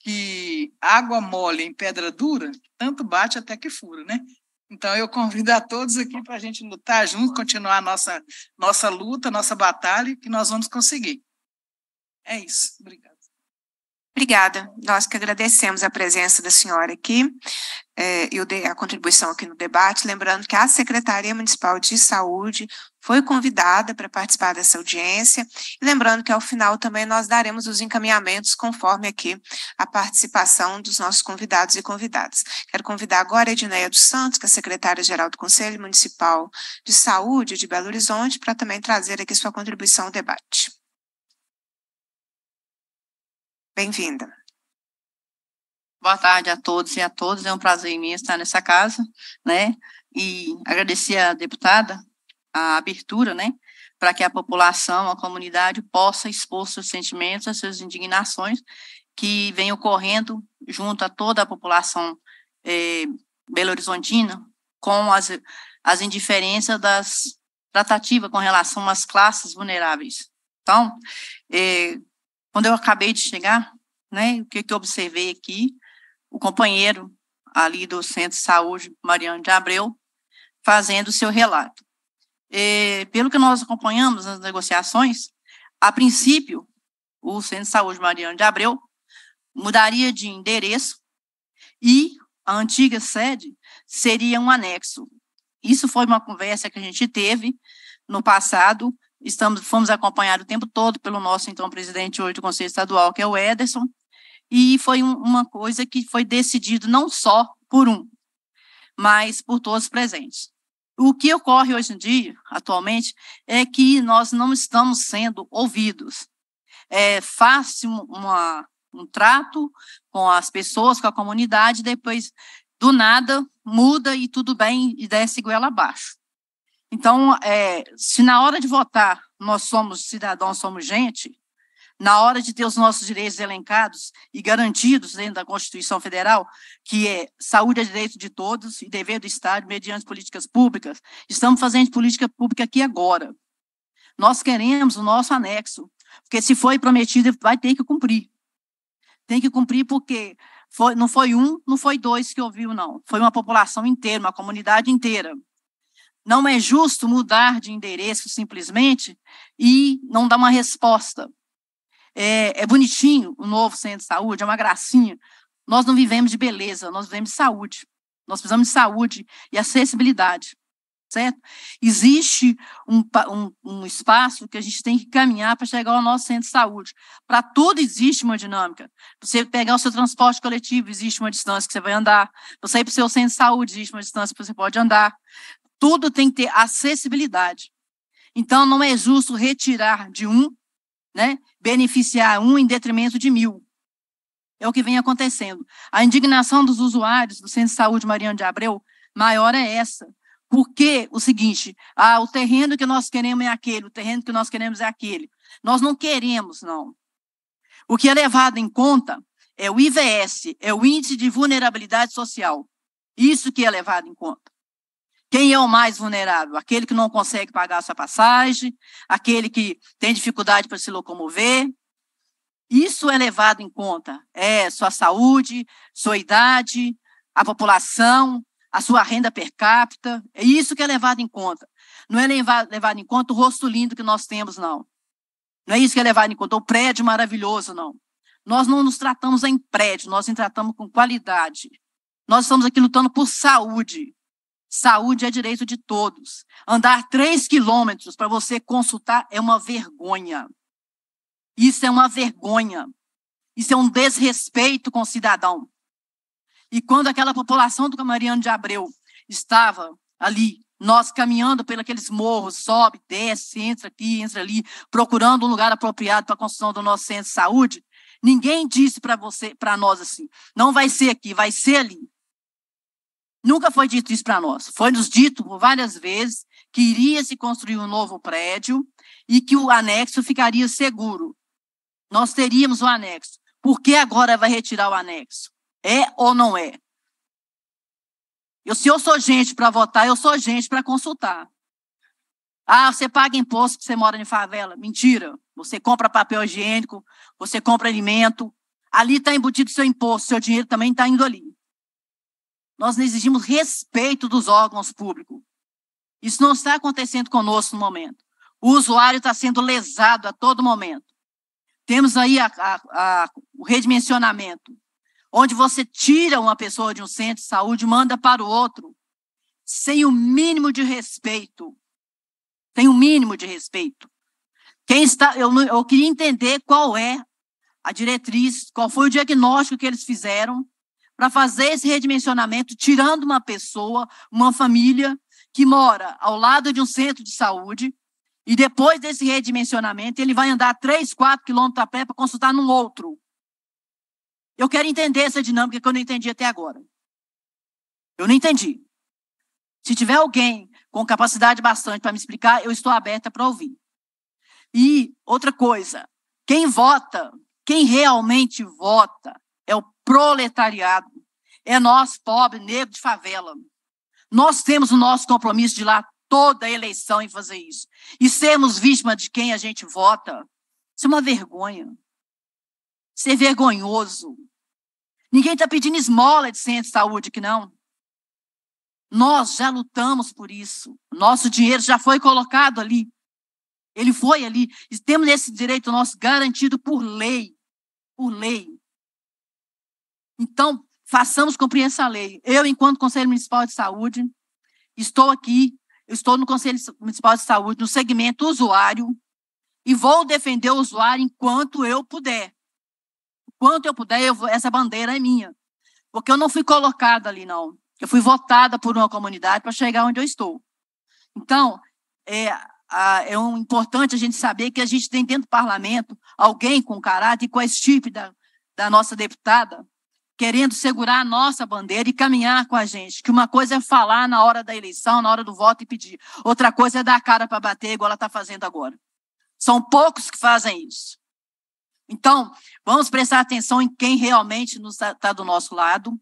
que água mole em pedra dura, tanto bate até que fura. Né? Então, eu convido a todos aqui para a gente lutar junto, continuar a nossa, nossa luta, nossa batalha, que nós vamos conseguir. É isso. Obrigada. Obrigada. Nós que agradecemos a presença da senhora aqui é, e a contribuição aqui no debate. Lembrando que a Secretaria Municipal de Saúde foi convidada para participar dessa audiência. E lembrando que ao final também nós daremos os encaminhamentos conforme aqui a participação dos nossos convidados e convidadas. Quero convidar agora a Edneia dos Santos, que é secretária-geral do Conselho Municipal de Saúde de Belo Horizonte, para também trazer aqui sua contribuição ao debate. Bem-vinda. Boa tarde a todos e a todas. É um prazer imenso estar nessa casa, né? E agradecer à deputada a abertura, né? Para que a população, a comunidade possa expor seus sentimentos, as suas indignações que vem ocorrendo junto a toda a população eh, belo-horizontina com as, as indiferenças das tratativas com relação às classes vulneráveis. Então, eh, quando eu acabei de chegar, né, o que, que eu observei aqui, o companheiro ali do Centro de Saúde, Mariano de Abreu, fazendo o seu relato. E, é, pelo que nós acompanhamos nas negociações, a princípio, o Centro de Saúde Mariano de Abreu mudaria de endereço e a antiga sede seria um anexo. Isso foi uma conversa que a gente teve no passado Estamos, fomos acompanhados o tempo todo pelo nosso então presidente hoje do Conselho Estadual, que é o Ederson, e foi um, uma coisa que foi decidido não só por um, mas por todos presentes. O que ocorre hoje em dia, atualmente, é que nós não estamos sendo ouvidos. É fácil uma, um trato com as pessoas, com a comunidade, depois do nada muda e tudo bem e desce goela abaixo. Então, é, se na hora de votar nós somos cidadãos, somos gente, na hora de ter os nossos direitos elencados e garantidos dentro da Constituição Federal, que é saúde é direito de todos e dever do Estado mediante políticas públicas, estamos fazendo política pública aqui agora. Nós queremos o nosso anexo, porque se foi prometido, vai ter que cumprir. Tem que cumprir porque foi, não foi um, não foi dois que ouviu, não. Foi uma população inteira, uma comunidade inteira. Não é justo mudar de endereço simplesmente e não dar uma resposta. É, é bonitinho o novo centro de saúde, é uma gracinha. Nós não vivemos de beleza, nós vivemos de saúde. Nós precisamos de saúde e acessibilidade, certo? Existe um, um, um espaço que a gente tem que caminhar para chegar ao nosso centro de saúde. Para tudo existe uma dinâmica. Você pegar o seu transporte coletivo, existe uma distância que você vai andar. Você ir para o seu centro de saúde, existe uma distância que você pode andar. Tudo tem que ter acessibilidade. Então, não é justo retirar de um, né, beneficiar um em detrimento de mil. É o que vem acontecendo. A indignação dos usuários do Centro de Saúde Mariano de Abreu maior é essa. Porque o seguinte, ah, o terreno que nós queremos é aquele, o terreno que nós queremos é aquele. Nós não queremos, não. O que é levado em conta é o IVS, é o Índice de Vulnerabilidade Social. Isso que é levado em conta. Quem é o mais vulnerável? Aquele que não consegue pagar a sua passagem, aquele que tem dificuldade para se locomover. Isso é levado em conta. É sua saúde, sua idade, a população, a sua renda per capita. É isso que é levado em conta. Não é levado em conta o rosto lindo que nós temos, não. Não é isso que é levado em conta, o prédio maravilhoso, não. Nós não nos tratamos em prédio, nós nos tratamos com qualidade. Nós estamos aqui lutando por saúde, Saúde é direito de todos. Andar três quilômetros para você consultar é uma vergonha. Isso é uma vergonha. Isso é um desrespeito com o cidadão. E quando aquela população do Camariano de Abreu estava ali, nós caminhando pelos morros, sobe, desce, entra aqui, entra ali, procurando um lugar apropriado para a construção do nosso centro de saúde, ninguém disse para você, para nós assim, não vai ser aqui, vai ser ali. Nunca foi dito isso para nós. Foi-nos dito várias vezes que iria se construir um novo prédio e que o anexo ficaria seguro. Nós teríamos o um anexo. Por que agora vai retirar o anexo? É ou não é? Eu, se eu sou gente para votar, eu sou gente para consultar. Ah, você paga imposto porque você mora em favela. Mentira. Você compra papel higiênico, você compra alimento. Ali está embutido seu imposto, seu dinheiro também está indo ali. Nós exigimos respeito dos órgãos públicos. Isso não está acontecendo conosco no momento. O usuário está sendo lesado a todo momento. Temos aí a, a, a, o redimensionamento, onde você tira uma pessoa de um centro de saúde e manda para o outro, sem o mínimo de respeito. Tem o um mínimo de respeito. Quem está, eu, eu queria entender qual é a diretriz, qual foi o diagnóstico que eles fizeram para fazer esse redimensionamento, tirando uma pessoa, uma família que mora ao lado de um centro de saúde, e depois desse redimensionamento, ele vai andar 3, 4 quilômetros a pé para consultar num outro. Eu quero entender essa dinâmica que eu não entendi até agora. Eu não entendi. Se tiver alguém com capacidade bastante para me explicar, eu estou aberta para ouvir. E outra coisa, quem vota, quem realmente vota, é o proletariado. É nós, pobre, negro de favela. Nós temos o nosso compromisso de ir lá toda eleição em fazer isso. E sermos vítima de quem a gente vota, isso é uma vergonha. Isso é vergonhoso. Ninguém está pedindo esmola de centro de saúde aqui, não. Nós já lutamos por isso. Nosso dinheiro já foi colocado ali. Ele foi ali. E temos esse direito nosso garantido por lei. Por lei. Então, façamos cumprir essa lei. Eu, enquanto Conselho Municipal de Saúde, estou aqui, estou no Conselho Municipal de Saúde, no segmento usuário, e vou defender o usuário enquanto eu puder. Enquanto eu puder, eu vou, essa bandeira é minha. Porque eu não fui colocada ali, não. Eu fui votada por uma comunidade para chegar onde eu estou. Então, é, é um, importante a gente saber que a gente tem dentro do parlamento alguém com caráter e com a estipe da, da nossa deputada, querendo segurar a nossa bandeira e caminhar com a gente. Que uma coisa é falar na hora da eleição, na hora do voto e pedir. Outra coisa é dar a cara para bater, igual ela está fazendo agora. São poucos que fazem isso. Então, vamos prestar atenção em quem realmente está tá do nosso lado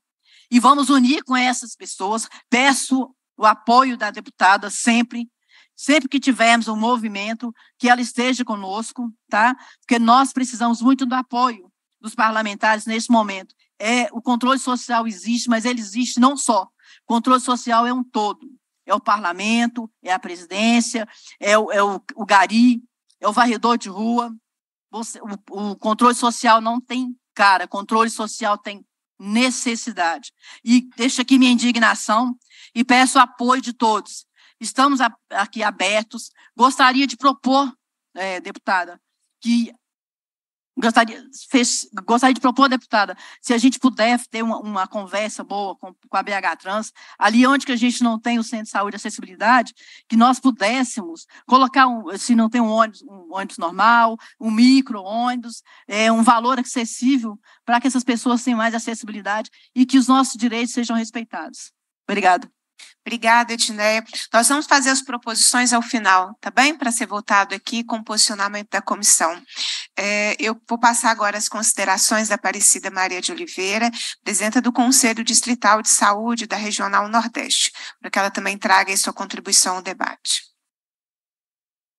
e vamos unir com essas pessoas. Peço o apoio da deputada sempre, sempre que tivermos um movimento, que ela esteja conosco, tá? Porque nós precisamos muito do apoio dos parlamentares nesse momento é, o controle social existe, mas ele existe não só. O controle social é um todo. É o parlamento, é a presidência, é o, é o, o gari, é o varredor de rua. Você, o, o controle social não tem cara, controle social tem necessidade. E deixo aqui minha indignação e peço apoio de todos. Estamos aqui abertos. Gostaria de propor, é, deputada, que Gostaria, fez, gostaria de propor, deputada, se a gente puder ter uma, uma conversa boa com, com, a BH Trans, ali onde que a gente não tem o Centro de Saúde e Acessibilidade, que nós pudéssemos colocar, um, se não tem um ônibus, um ônibus normal, um micro-ônibus, é, um valor acessível para que essas pessoas tenham mais acessibilidade e que os nossos direitos sejam respeitados. Obrigada. Obrigada, Etineia. Nós vamos fazer as proposições ao final, tá bem? Para ser votado aqui com o posicionamento da comissão. É, eu vou passar agora as considerações da Aparecida Maria de Oliveira, presidenta do Conselho Distrital de Saúde da Regional Nordeste, para que ela também traga sua contribuição ao debate.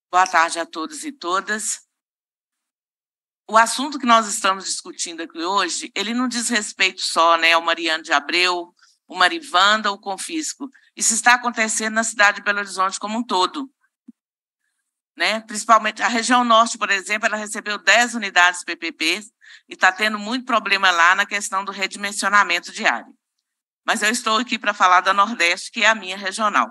Boa tarde a todos e todas. O assunto que nós estamos discutindo aqui hoje, ele não diz respeito só né, ao Mariano de Abreu, o Marivanda, o confisco. Isso está acontecendo na cidade de Belo Horizonte como um todo. Né? Principalmente a região norte, por exemplo, ela recebeu 10 unidades PPP e está tendo muito problema lá na questão do redimensionamento de área. Mas eu estou aqui para falar da Nordeste, que é a minha regional.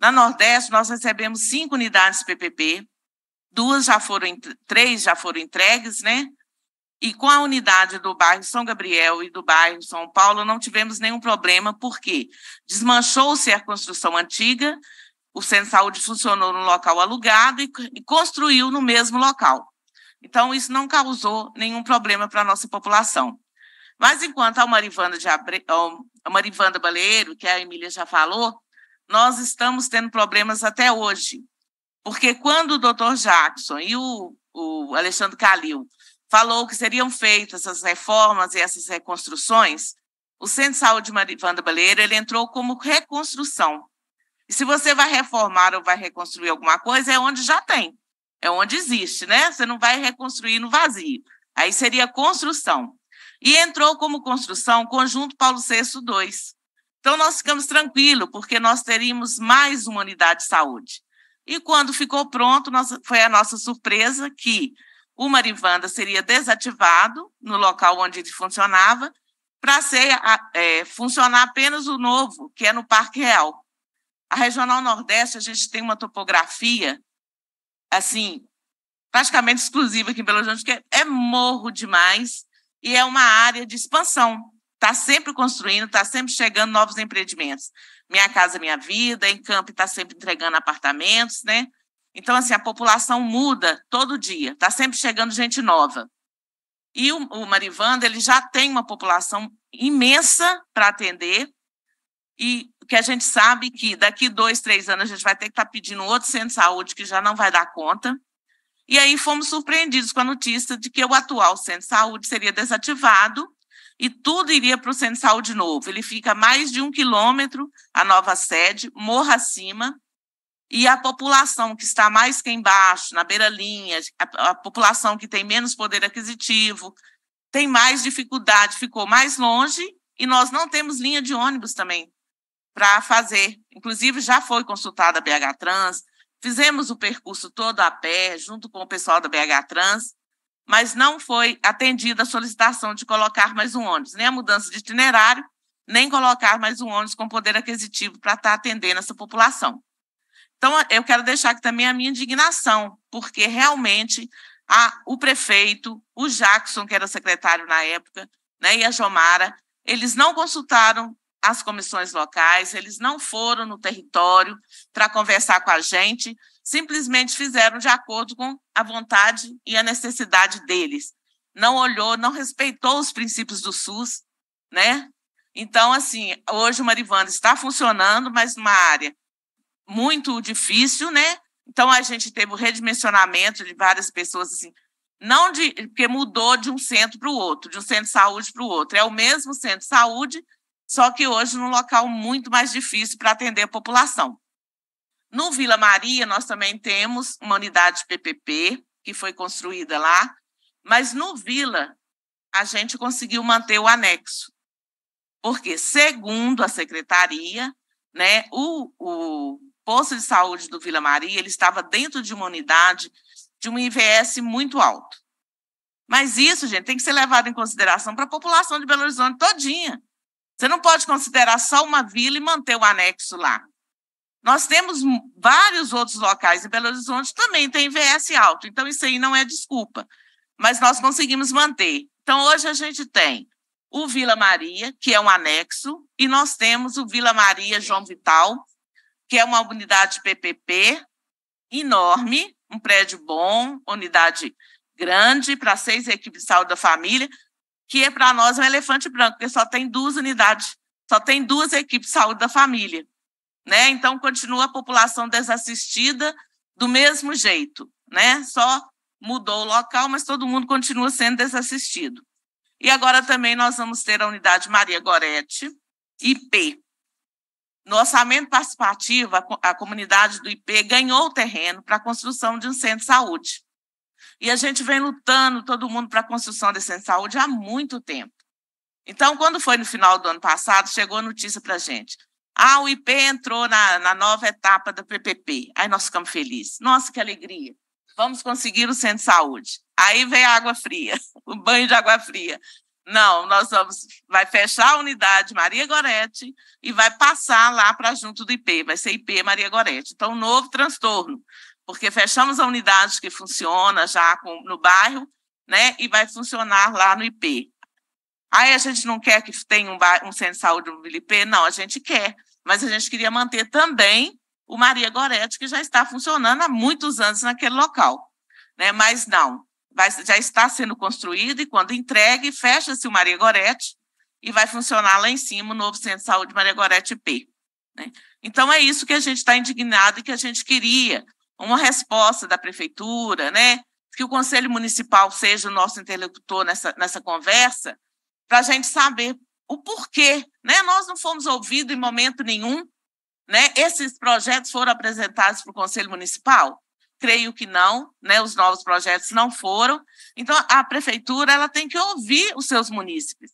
Na Nordeste, nós recebemos cinco unidades PPP, duas já foram, três já foram entregues, né? E com a unidade do bairro São Gabriel e do bairro São Paulo, não tivemos nenhum problema, porque desmanchou-se a construção antiga, o Centro de Saúde funcionou no local alugado e, e construiu no mesmo local. Então, isso não causou nenhum problema para a nossa população. Mas enquanto a Marivanda, de Abre... a Marivanda Baleiro, que a Emília já falou, nós estamos tendo problemas até hoje. Porque quando o doutor Jackson e o, o Alexandre Calil falou que seriam feitas essas reformas e essas reconstruções, o Centro de Saúde Marivanda Baleiro ele entrou como reconstrução. E se você vai reformar ou vai reconstruir alguma coisa, é onde já tem, é onde existe, né? Você não vai reconstruir no vazio. Aí seria construção. E entrou como construção o Conjunto Paulo VI II. Então, nós ficamos tranquilos, porque nós teríamos mais uma unidade de saúde. E quando ficou pronto, nós, foi a nossa surpresa que o Marivanda seria desativado no local onde ele funcionava para é, funcionar apenas o novo, que é no Parque Real. A Regional Nordeste, a gente tem uma topografia, assim, praticamente exclusiva aqui em Belo Horizonte, que é, morro demais e é uma área de expansão. Está sempre construindo, está sempre chegando novos empreendimentos. Minha Casa Minha Vida, em Campo está sempre entregando apartamentos, né? Então, assim, a população muda todo dia, está sempre chegando gente nova. E o, o Marivanda, ele já tem uma população imensa para atender, e que a gente sabe que daqui dois, três anos a gente vai ter que estar tá pedindo outro centro de saúde que já não vai dar conta. E aí fomos surpreendidos com a notícia de que o atual centro de saúde seria desativado e tudo iria para o centro de saúde novo. Ele fica a mais de um quilômetro, a nova sede, morra acima, e a população que está mais que embaixo, na beira-linha, a, a população que tem menos poder aquisitivo, tem mais dificuldade, ficou mais longe, e nós não temos linha de ônibus também para fazer. Inclusive, já foi consultada a BH Trans, fizemos o percurso todo a pé, junto com o pessoal da BH Trans, mas não foi atendida a solicitação de colocar mais um ônibus, nem a mudança de itinerário, nem colocar mais um ônibus com poder aquisitivo para estar tá atendendo essa população. Então, eu quero deixar aqui também a minha indignação, porque realmente a, o prefeito, o Jackson, que era secretário na época, né, e a Jomara, eles não consultaram as comissões locais, eles não foram no território para conversar com a gente, simplesmente fizeram de acordo com a vontade e a necessidade deles. Não olhou, não respeitou os princípios do SUS, né? Então, assim, hoje o Marivanda está funcionando, mas numa área muito difícil, né? Então a gente teve o redimensionamento de várias pessoas assim, não de porque mudou de um centro para o outro, de um centro de saúde para o outro. É o mesmo centro de saúde, só que hoje num local muito mais difícil para atender a população. No Vila Maria nós também temos uma unidade PPP que foi construída lá, mas no Vila a gente conseguiu manter o anexo. Porque segundo a secretaria, né, o, o posto de saúde do Vila Maria, ele estava dentro de uma unidade de um IVS muito alto. Mas isso, gente, tem que ser levado em consideração para a população de Belo Horizonte todinha. Você não pode considerar só uma vila e manter o anexo lá. Nós temos vários outros locais em Belo Horizonte também tem IVS alto, então isso aí não é desculpa. Mas nós conseguimos manter. Então hoje a gente tem o Vila Maria, que é um anexo, e nós temos o Vila Maria João Vital, que é uma unidade PPP enorme, um prédio bom, unidade grande para seis equipes de saúde da família, que é para nós um elefante branco, porque só tem duas unidades, só tem duas equipes de saúde da família. Né? Então, continua a população desassistida do mesmo jeito, né? só mudou o local, mas todo mundo continua sendo desassistido. E agora também nós vamos ter a unidade Maria Gorete, IP, no orçamento participativo, a, comunidade do IP ganhou o terreno para a construção de um centro de saúde. E a gente vem lutando, todo mundo, para a construção desse centro de saúde há muito tempo. Então, quando foi no final do ano passado, chegou a notícia para a gente. Ah, o IP entrou na, na nova etapa da PPP. Aí nós ficamos felizes. Nossa, que alegria. Vamos conseguir o centro de saúde. Aí vem a água fria, [LAUGHS] o banho de água fria. Não, nós vamos. Vai fechar a unidade Maria Gorete e vai passar lá para junto do IP, vai ser IP Maria Gorete. Então, novo transtorno, porque fechamos a unidade que funciona já com, no bairro, né? E vai funcionar lá no IP. Aí a gente não quer que tenha um, um centro de saúde no IP, não, a gente quer, mas a gente queria manter também o Maria Gorete, que já está funcionando há muitos anos naquele local. Né? Mas não, vai, já está sendo construído e quando entregue, fecha-se o Maria Gorete e vai funcionar lá em cima o novo Centro de Saúde Maria Gorete P. Né? Então, é isso que a gente está indignado e que a gente queria, uma resposta da prefeitura, né? que o Conselho Municipal seja o nosso interlocutor nessa, nessa conversa, para a gente saber o porquê. Né? Nós não fomos ouvidos em momento nenhum, né? esses projetos foram apresentados para o Conselho Municipal, creio que não, né? Os novos projetos não foram. Então a prefeitura ela tem que ouvir os seus munícipes.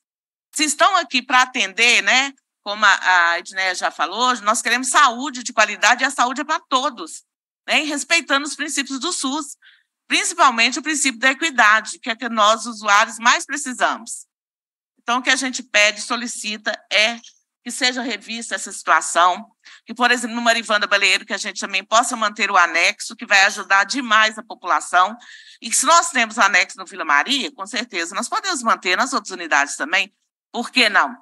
Se estão aqui para atender, né? Como a, Edneia já falou, nós queremos saúde de qualidade e a saúde é para todos, né? E respeitando os princípios do SUS, principalmente o princípio da equidade, que é que nós usuários mais precisamos. Então o que a gente pede, solicita é que seja revista essa situação, que por exemplo, no Marivanda Baleiro, que a gente também possa manter o anexo, que vai ajudar demais a população. E se nós temos anexo no Vila Maria, com certeza, nós podemos manter nas outras unidades também. Por que não?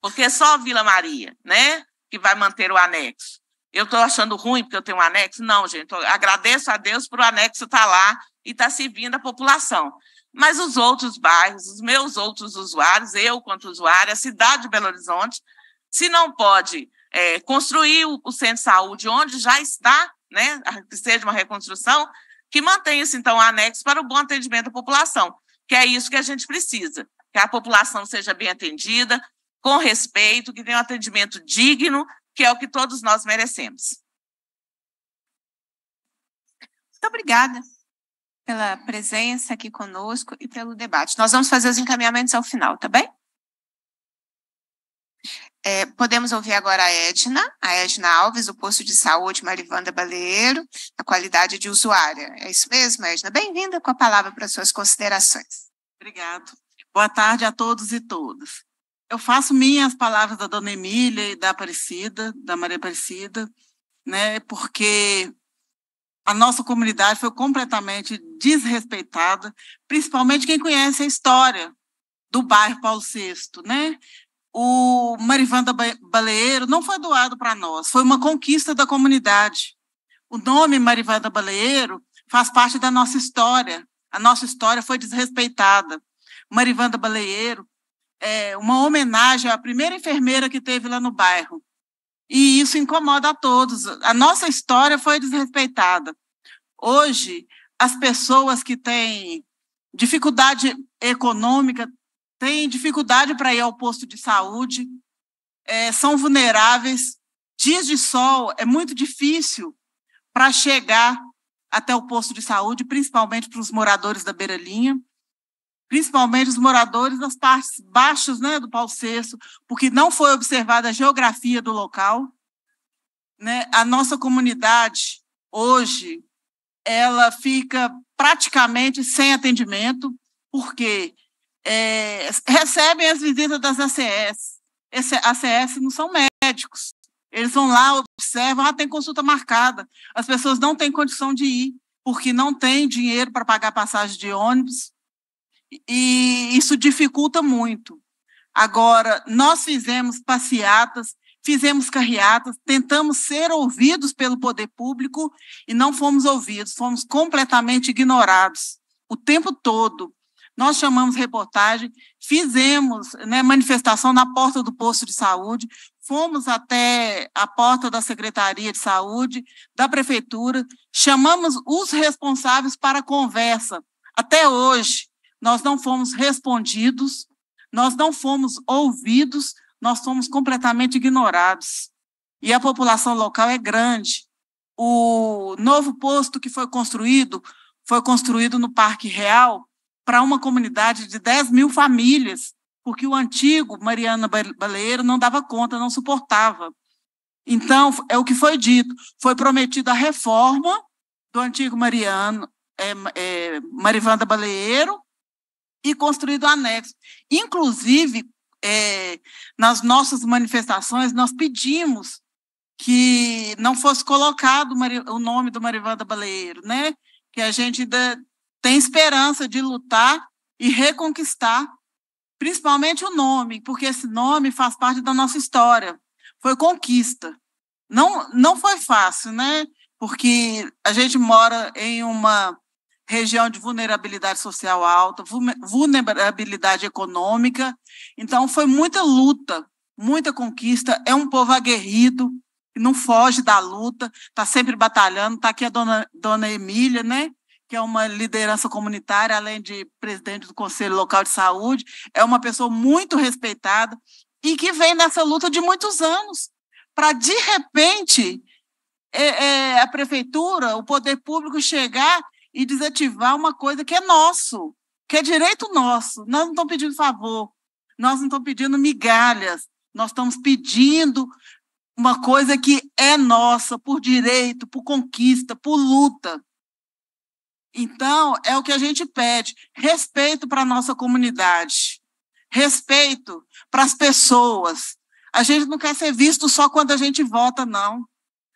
Porque é só Vila Maria, né, que vai manter o anexo. Eu estou achando ruim porque eu tenho um anexo? Não, gente. agradeço a Deus por o anexo estar tá lá e estar tá servindo a população. Mas os outros bairros, os meus outros usuários, eu quanto usuário, a cidade de Belo Horizonte, se não pode é, construir o, o, centro de saúde onde já está, né, que seja uma reconstrução, que mantenha-se, assim, então, anexo para o bom atendimento da população, que é isso que a gente precisa, que a população seja bem atendida, com respeito, que tenha um atendimento digno, que é o que todos nós merecemos. Muito obrigada pela presença aqui conosco e pelo debate. Nós vamos fazer os encaminhamentos ao final, tá bem? É, podemos ouvir agora a Edna, a Edna Alves, do posto de saúde Marivanda Baleiro, na qualidade de usuária. É isso mesmo, Edna? Bem-vinda com a palavra para suas considerações. Obrigado. Boa tarde a todos e todas. Eu faço minhas palavras da dona Emília e da Aparecida, da Maria Aparecida, né, porque a nossa comunidade foi completamente desrespeitada, principalmente quem conhece a história do bairro Paulo VI, né? o Marivanda Baleeiro não foi doado para nós, foi uma conquista da comunidade. O nome Marivanda Baleeiro faz parte da nossa história. A nossa história foi desrespeitada. Marivanda Baleeiro é uma homenagem à primeira enfermeira que teve lá no bairro. E isso incomoda a todos. A nossa história foi desrespeitada. Hoje, as pessoas que têm dificuldade econômica têm dificuldade para ir ao posto de saúde, é, são vulneráveis. Dias de sol é muito difícil para chegar até o posto de saúde, principalmente para os moradores da beira-linha, principalmente os moradores das partes baixas né, do pau sexto, porque não foi observada a geografia do local. Né? A nossa comunidade, hoje, ela fica praticamente sem atendimento, porque é, recebem as visitas das ACS. Esse, ACS não são médicos. Eles vão lá, observam, ah, tem consulta marcada. As pessoas não têm condição de ir, porque não têm dinheiro para pagar passagem de ônibus, e isso dificulta muito. Agora, nós fizemos passeatas, fizemos carreatas, tentamos ser ouvidos pelo poder público e não fomos ouvidos, fomos completamente ignorados o tempo todo. Nós chamamos reportagem, fizemos né, manifestação na porta do posto de saúde, fomos até a porta da Secretaria de Saúde, da Prefeitura, chamamos os responsáveis para conversa. Até hoje, nós não fomos respondidos, nós não fomos ouvidos, nós fomos completamente ignorados. E a população local é grande. O novo posto que foi construído foi construído no Parque Real, para uma comunidade de 10 mil famílias, porque o antigo Mariana Baleeiro não dava conta, não suportava. Então, é o que foi dito. Foi prometida a reforma do antigo Mariano, é, é, Marivanda Baleeiro, e construído o anexo. Inclusive, é, nas nossas manifestações, nós pedimos que não fosse colocado o nome do Marivanda Baleeiro, né? que a gente ainda tem esperança de lutar e reconquistar, principalmente o nome, porque esse nome faz parte da nossa história. Foi conquista. Não, não foi fácil, né? Porque a gente mora em uma região de vulnerabilidade social alta, vulnerabilidade econômica. Então, foi muita luta, muita conquista. É um povo aguerrido, não foge da luta, está sempre batalhando. Está aqui a dona, dona Emília, né? que é uma liderança comunitária, além de presidente do Conselho Local de Saúde, é uma pessoa muito respeitada e que vem nessa luta de muitos anos para, de repente, é, é, a prefeitura, o poder público chegar e desativar uma coisa que é nosso, que é direito nosso. Nós não estamos pedindo favor, nós não estamos pedindo migalhas, nós estamos pedindo uma coisa que é nossa, por direito, por conquista, por luta. Então, é o que a gente pede: respeito para a nossa comunidade, respeito para as pessoas. A gente não quer ser visto só quando a gente vota, não.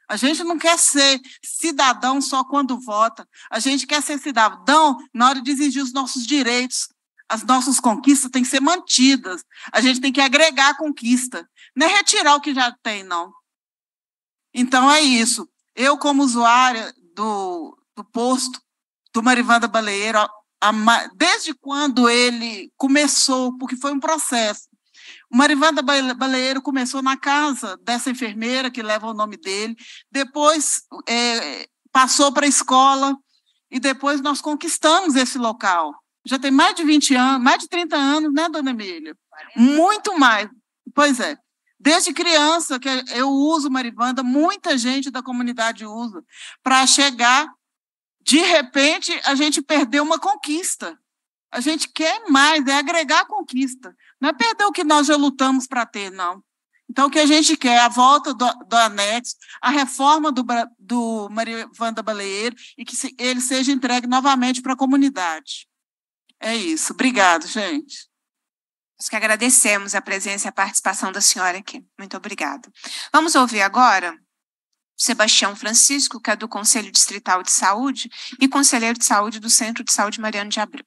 A gente não quer ser cidadão só quando vota. A gente quer ser cidadão na hora de exigir os nossos direitos. As nossas conquistas têm que ser mantidas. A gente tem que agregar a conquista. Não é retirar o que já tem, não. Então é isso. Eu, como usuária do, do posto, do Marivanda Baleeiro, a, a, desde quando ele começou, porque foi um processo. O Marivanda Baleeiro começou na casa dessa enfermeira que leva o nome dele, depois é, passou para a escola e depois nós conquistamos esse local. Já tem mais de 20 anos, mais de 30 anos, né, dona Emília? Muito mais. Pois é. Desde criança que eu uso Marivanda, muita gente da comunidade usa para chegar de repente, a gente perdeu uma conquista. A gente quer mais, é agregar conquista. Não é perder o que nós já lutamos para ter, não. Então, o que a gente quer é a volta do, do anexo, a reforma do, do Maria Wanda Baleeiro e que se, ele seja entregue novamente para a comunidade. É isso. Obrigado, gente. Nós que agradecemos a presença e a participação da senhora aqui. Muito obrigada. Vamos ouvir agora Sebastião Francisco, que é do Conselho Distrital de Saúde e conselheiro de saúde do Centro de Saúde Mariano de Abreu.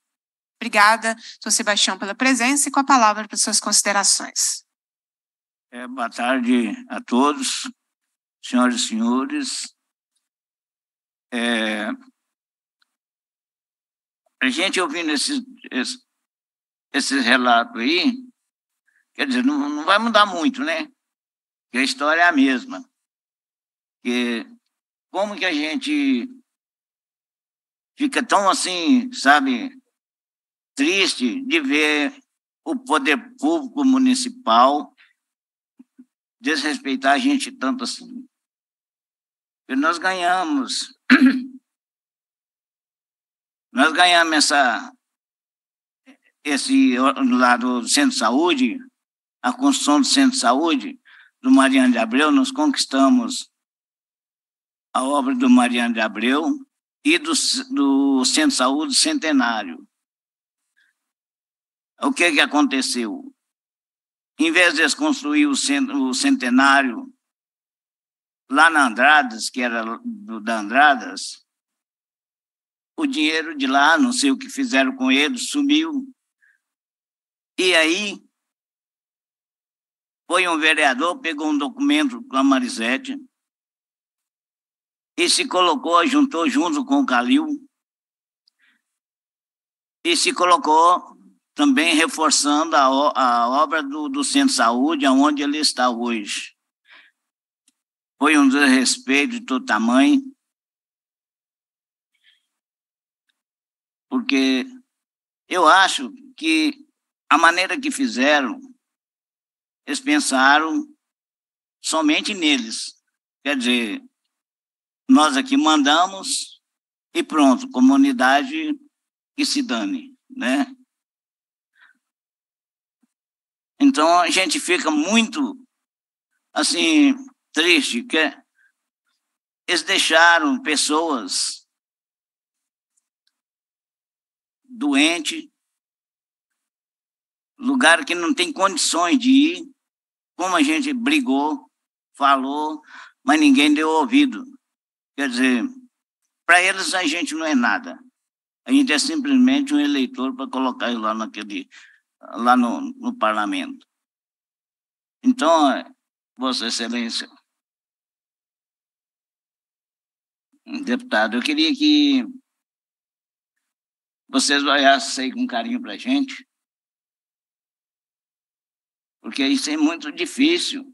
Obrigada, Sr. Sebastião, pela presença e com a palavra para suas considerações. É, boa tarde a todos, senhoras e senhores. É, a gente ouvindo esses, esses, relatos aí, quer dizer, não, não vai mudar muito, né? Porque a história é a mesma como que a gente fica tão assim, sabe, triste de ver o poder público municipal desrespeitar a gente tanto assim. E nós ganhamos, [CLEARS THROAT] nós ganhamos essa, esse lado do centro de saúde, a construção do centro de saúde do Mariano de Abreu, nós conquistamos a obra do Mariano de Abreu e do, do Centro de Saúde Centenário. O que, é que aconteceu? Em vez de construir o, centro, o centenário lá na Andradas, que era do, da Andradas, o dinheiro de lá, não sei o que fizeram com ele, sumiu. E aí foi um vereador, pegou um documento com a Marisete, e se colocou, juntou junto com o Calil, e se colocou também reforçando a, a obra do, do Centro de Saúde, onde ele está hoje. Foi um desrespeito de todo tamanho, porque eu acho que a maneira que fizeram, eles pensaram somente neles. Quer dizer, nós aqui mandamos e pronto, comunidade que se dane, né? Então a gente fica muito assim triste que eles deixaram pessoas doentes, lugar que não tem condições de ir, como a gente brigou, falou, mas ninguém deu ouvido. Quer dizer, para eles a gente não é nada. A gente é simplesmente um eleitor para colocar ele lá, naquele, lá no, no parlamento. Então, Vossa Excelência, deputado, eu queria que vocês olhassem aí com carinho para a gente, porque isso é muito difícil.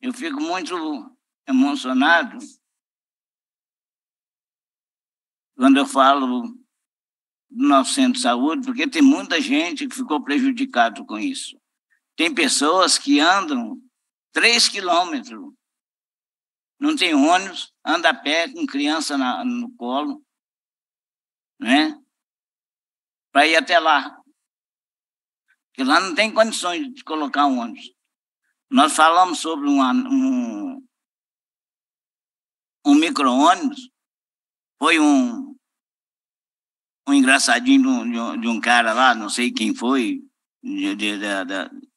Eu fico muito emocionado quando eu falo do nosso centro de saúde, porque tem muita gente que ficou prejudicado com isso. Tem pessoas que andam três quilômetros, não tem ônibus, anda a pé com criança na, no colo, né? Para ir até lá. Porque lá não tem condições de colocar um ônibus. Nós falamos sobre uma, um, um micro-ônibus, foi um, um engraçadinho de um, de um, cara lá, não sei quem foi, de, de, de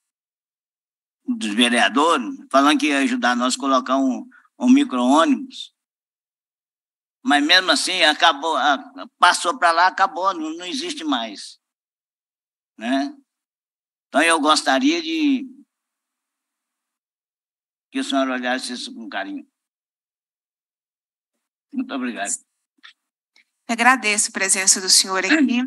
dos vereadores, falando que ia ajudar nós a colocar um, um micro-ônibus. Mas mesmo assim, acabou, passou para lá, acabou, não, não existe mais. Né? Então eu gostaria de que a senhora olhasse isso com carinho. Muito obrigado. Agradeço a presença do senhor aqui.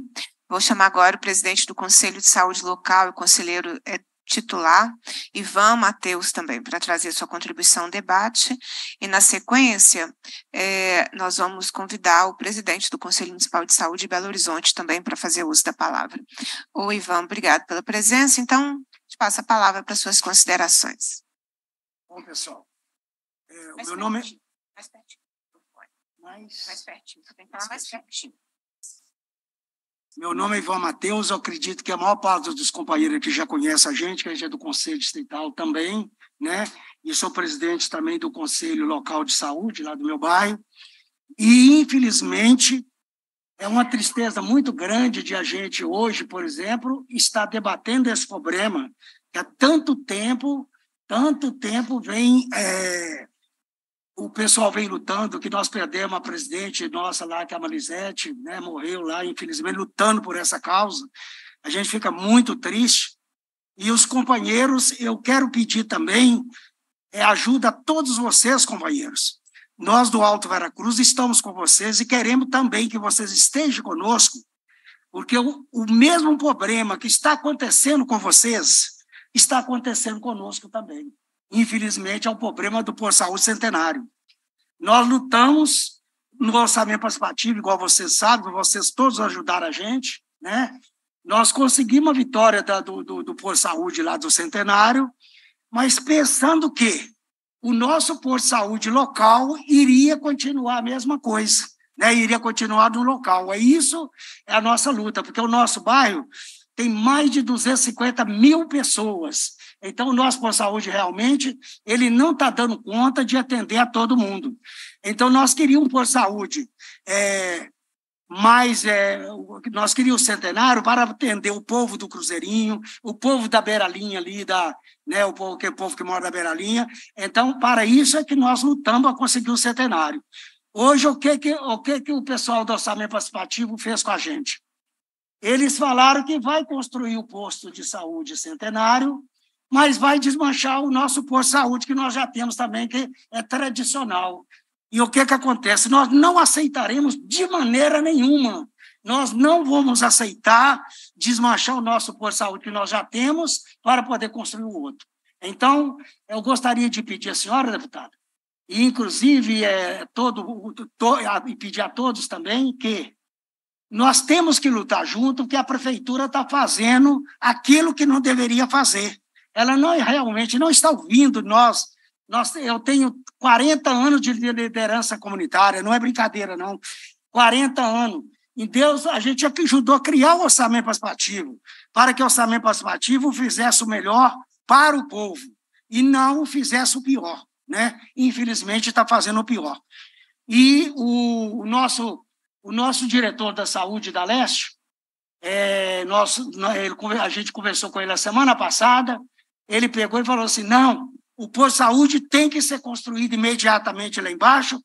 Vou chamar agora o presidente do Conselho de Saúde Local e o conselheiro é, titular, Ivan Mateus também, para trazer sua contribuição ao debate. E, na sequência, é, nós vamos convidar o presidente do Conselho Municipal de Saúde de Belo Horizonte também para fazer uso da palavra. O Ivan, obrigado pela presença. Então, te passo a palavra para suas considerações. Bom, pessoal, é, o meu nome é... Mais pertinho. Mais... mais pertinho, você tem que falar mais pertinho. Meu nome é Ivan Matheus, eu acredito que a maior parte dos companheiros aqui já conhece a gente, que a gente é do Conselho Distrital também, né? E sou presidente também do Conselho Local de Saúde, lá do meu bairro. E, infelizmente, é uma tristeza muito grande de a gente hoje, por exemplo, estar debatendo esse problema que há tanto tempo tanto tempo vem é, o pessoal vem lutando, que nós perdemos a presidente nossa lá, que é a Malizete, né, morreu lá, infelizmente, lutando por essa causa. A gente fica muito triste. E os companheiros, eu quero pedir também é, ajuda a todos vocês, companheiros. Nós do Alto Veracruz estamos com vocês e queremos também que vocês estejam conosco, porque o, o mesmo problema que está acontecendo com vocês, está acontecendo conosco também. Infelizmente, é o problema do Por Saúde Centenário. Nós lutamos no orçamento participativo, igual vocês sabem, vocês todos ajudaram a gente, né? Nós conseguimos a vitória da, do, do, do Por Saúde lá do Centenário, mas pensando que o nosso Por Saúde local iria continuar a mesma coisa, né? iria continuar no local. É isso, é a nossa luta, porque o nosso bairro tem mais de 250 mil pessoas. Então, o nosso por saúde realmente ele não está dando conta de atender a todo mundo. Então, nós queríamos um plano saúde é, mais. É, nós queríamos o centenário para atender o povo do Cruzeirinho, o povo da Linha ali, da, né, o, povo, que, o povo que mora na Linha. Então, para isso é que nós lutamos a conseguir o centenário. Hoje, o que, que, o, que, que o pessoal do Orçamento Participativo fez com a gente? Eles falaram que vai construir o posto de saúde centenário, mas vai desmanchar o nosso posto de saúde, que nós já temos também, que é tradicional. E o que, que acontece? Nós não aceitaremos de maneira nenhuma. Nós não vamos aceitar desmanchar o nosso posto de saúde que nós já temos para poder construir o outro. Então, eu gostaria de pedir à senhora, deputada, e inclusive é, todo, to, pedir a todos também que nós temos que lutar junto, porque a prefeitura está fazendo aquilo que não deveria fazer. Ela não é, realmente não está ouvindo nós. nós eu tenho 40 anos de liderança comunitária, não é brincadeira, não. 40 anos. Em Deus, a gente é ajudou a criar o orçamento participativo, para que o orçamento participativo fizesse o melhor para o povo e não fizesse o pior. Né? Infelizmente, está fazendo o pior. E o, o nosso o nosso diretor da saúde da Leste, é, nós, ele, a gente conversou com ele a semana passada, ele pegou e falou assim, não, o posto de saúde tem que ser construído imediatamente lá embaixo,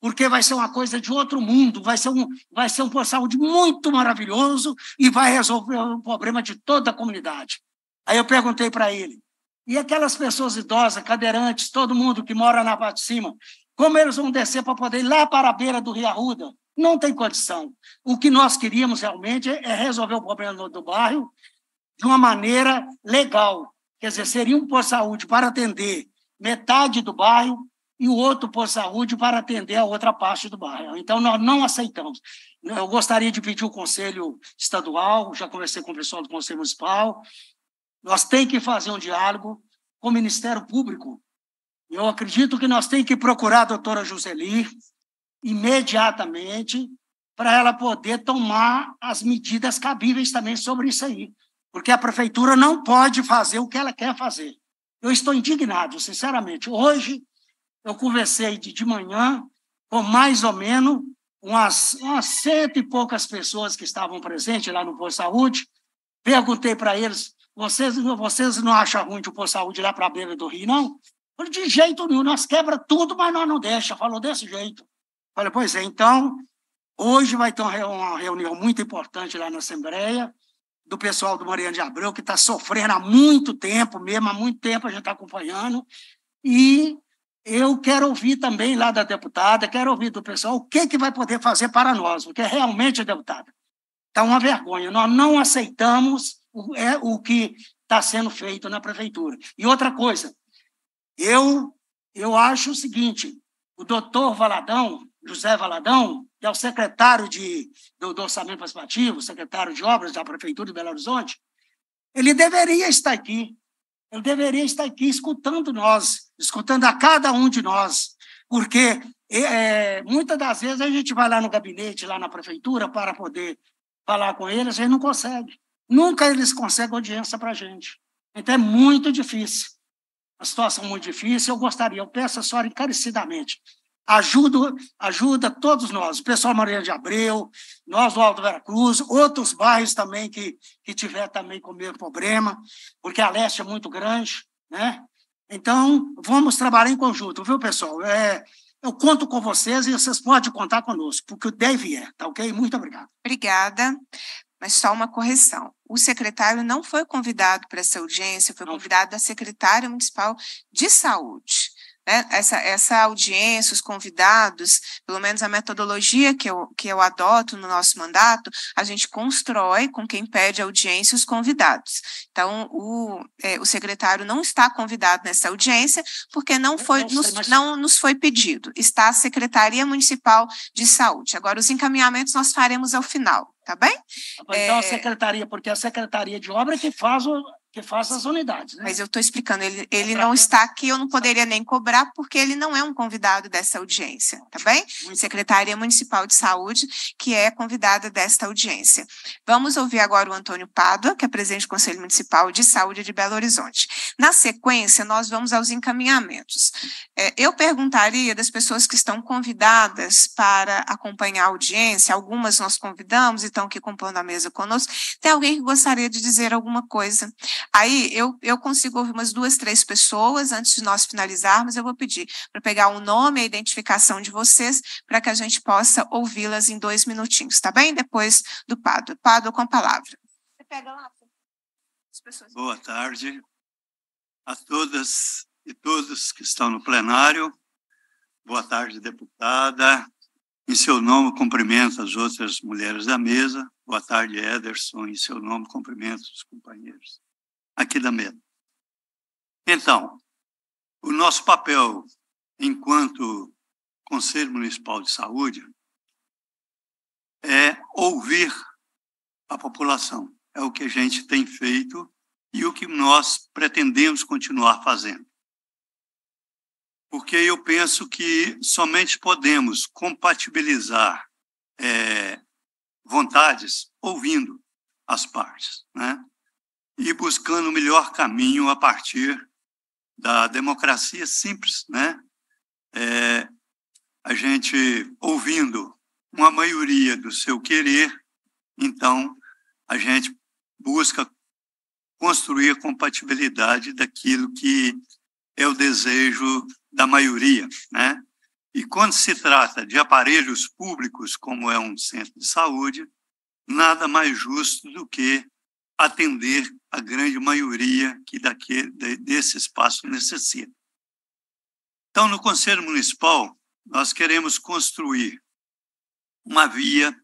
porque vai ser uma coisa de outro mundo, vai ser um, vai ser um posto de saúde muito maravilhoso e vai resolver o problema de toda a comunidade. Aí eu perguntei para ele, e aquelas pessoas idosas, cadeirantes, todo mundo que mora na parte de cima, como eles vão descer para poder ir lá para a beira do Rio Arruda não tem condição. O que nós queríamos realmente é resolver o problema do bairro de uma maneira legal. Quer dizer, seria um posto de saúde para atender metade do bairro e o outro posto de saúde para atender a outra parte do bairro. Então, nós não aceitamos. Eu gostaria de pedir o Conselho Estadual, já conversei com o pessoal do Conselho Municipal, nós temos que fazer um diálogo com o Ministério Público. Eu acredito que nós temos que procurar a doutora Juseli, imediatamente para ela poder tomar as medidas cabíveis também sobre isso aí, porque a prefeitura não pode fazer o que ela quer fazer. Eu estou indignado, sinceramente. Hoje eu conversei de, de manhã com mais ou menos umas, umas cento e poucas pessoas que estavam presentes lá no posto de saúde. Perguntei para eles: vocês, vocês não acham ruim de o posto de saúde ir lá para a beira do rio, não? De jeito nenhum, nós quebra tudo, mas nós não deixa. Falou desse jeito. Olha, pois é, então, hoje vai ter uma reunião muito importante lá na Assembleia, do pessoal do Mariano de Abreu, que está sofrendo há muito tempo mesmo, há muito tempo a gente está acompanhando, e eu quero ouvir também lá da deputada, quero ouvir do pessoal o que, que vai poder fazer para nós, porque realmente, deputada, está uma vergonha. Nós não aceitamos o, é, o que está sendo feito na prefeitura. E outra coisa, eu, eu acho o seguinte, o doutor Valadão José Valadão, que é o secretário de, do, do Orçamento Participativo, secretário de Obras da Prefeitura de Belo Horizonte, ele deveria estar aqui. Ele deveria estar aqui escutando nós, escutando a cada um de nós, porque é, é muitas das vezes a gente vai lá no gabinete, lá na prefeitura, para poder falar com eles, a gente não consegue. Nunca eles conseguem audiência para a gente. Então é muito difícil. Uma situação é muito difícil. Eu gostaria, eu peço a senhora encarecidamente, ajuda, ajuda todos nós, o pessoal Maria de Abreu, nós do Alto Veracruz, outros bairros também que, que tiver também com o mesmo problema, porque a leste é muito grande, né? Então, vamos trabalhar em conjunto, viu, pessoal? É, eu conto com vocês e vocês podem contar conosco, porque o deve é, tá ok? Muito obrigado. Obrigada. Mas só uma correção. O secretário não foi convidado para essa audiência, foi convidado a secretária municipal de saúde né, essa, essa audiência, os convidados, pelo menos a metodologia que eu, que eu adoto no nosso mandato, a gente constrói com quem pede audiência os convidados. Então, o, é, o secretário não está convidado nessa audiência, porque não, foi, nos, não nos foi pedido. Está a Secretaria Municipal de Saúde. Agora, os encaminhamentos nós faremos ao final, tá bem? Então, é... a secretaria, porque é a secretaria de obra que faz o, que faça as unidades. Né? Mas eu estou explicando, ele, é ele não está aqui, eu não poderia nem cobrar, porque ele não é um convidado dessa audiência, tá bem? Secretaria Municipal de Saúde, que é convidada desta audiência. Vamos ouvir agora o Antônio Pádua, que é presidente do Conselho Municipal de Saúde de Belo Horizonte. Na sequência, nós vamos aos encaminhamentos. É, eu perguntaria das pessoas que estão convidadas para acompanhar a audiência, algumas nós convidamos e estão aqui compondo a mesa conosco, tem alguém que gostaria de dizer alguma coisa? Aí eu, eu consigo ouvir umas duas, três pessoas antes de nós finalizarmos. Eu vou pedir para pegar o nome e a identificação de vocês para que a gente possa ouvi-las em dois minutinhos, tá bem? Depois do Pado. Pado com a palavra. Você pega lá. Boa tarde a todas e todos que estão no plenário. Boa tarde, deputada. Em seu nome, cumprimento as outras mulheres da mesa. Boa tarde, Ederson. Em seu nome, cumprimento os companheiros aqui da mesa. Então, o nosso papel enquanto Conselho Municipal de Saúde é ouvir a população. É o que a gente tem feito e o que nós pretendemos continuar fazendo. Porque eu penso que somente podemos compatibilizar é, vontades ouvindo as partes. Né? e buscando o melhor caminho a partir da democracia simples, né? É, a gente ouvindo uma maioria do seu querer, então a gente busca construir a compatibilidade daquilo que é o desejo da maioria, né? E quando se trata de aparelhos públicos, como é um centro de saúde, nada mais justo do que atender a grande maioria que daqui, desse espaço necessita. Então, no Conselho Municipal, nós queremos construir uma via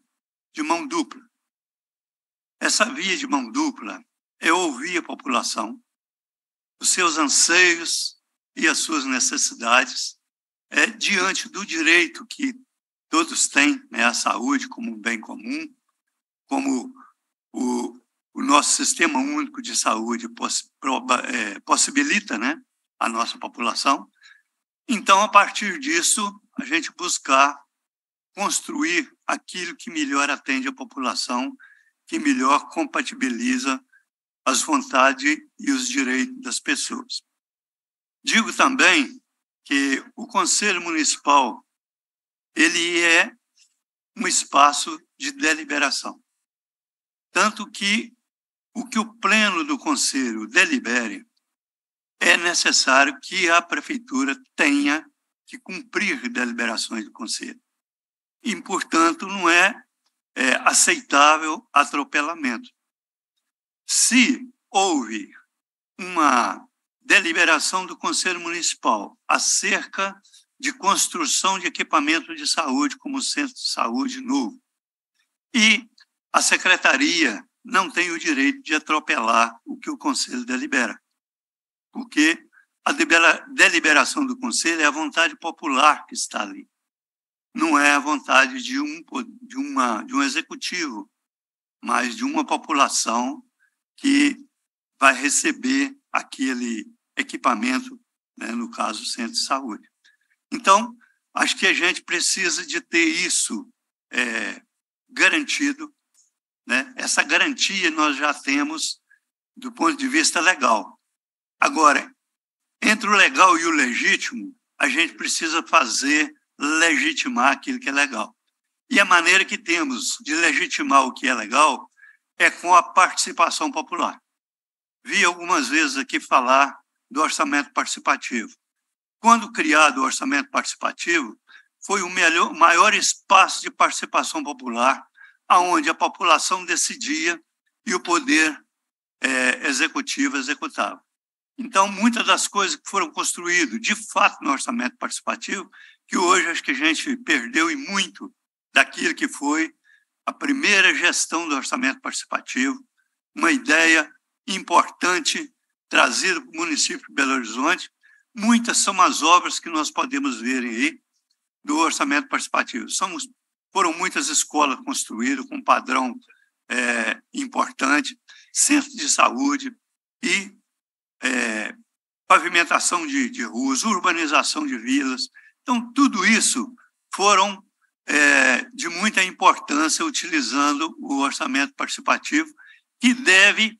de mão dupla. Essa via de mão dupla é ouvir a população, os seus anseios e as suas necessidades, é, diante do direito que todos têm né, à saúde como um bem comum, como o, o nosso sistema único de saúde é, possibilita né, a nossa população. Então, a partir disso, a gente buscar construir aquilo que melhor atende a população, que melhor compatibiliza as vontades e os direitos das pessoas. Digo também que o Conselho Municipal ele é um espaço de deliberação. Tanto que o que o Pleno do Conselho delibere, é necessário que a Prefeitura tenha que cumprir deliberações do Conselho. E, portanto, não é, é aceitável atropelamento. Se houve uma deliberação do Conselho Municipal acerca de construção de equipamento de saúde, como centro de saúde novo, e a Secretaria não tem o direito de atropelar o que o Conselho delibera, porque a deliberação do Conselho é a vontade popular que está ali, não é a vontade de um, de uma, de um executivo, mas de uma população que vai receber aquele equipamento, né, no caso, centro de saúde. Então, acho que a gente precisa de ter isso é, garantido né? Essa garantia nós já temos do ponto de vista legal. Agora, entre o legal e o legítimo, a gente precisa fazer legitimar aquilo que é legal. E a maneira que temos de legitimar o que é legal é com a participação popular. Vi algumas vezes aqui falar do orçamento participativo. Quando criado o orçamento participativo, foi o melhor, maior espaço de participação popular aonde a população decidia e o poder é, executivo executava. Então, muitas das coisas que foram construídas, de fato, no orçamento participativo, que hoje acho que a gente perdeu e muito daquilo que foi a primeira gestão do orçamento participativo, uma ideia importante trazida para o município de Belo Horizonte. Muitas são as obras que nós podemos ver aí do orçamento participativo. São foram muitas escolas construídas com padrão é, importante, centros de saúde e é, pavimentação de, de, ruas, urbanização de vilas. Então, tudo isso foram é, de muita importância utilizando o orçamento participativo, que deve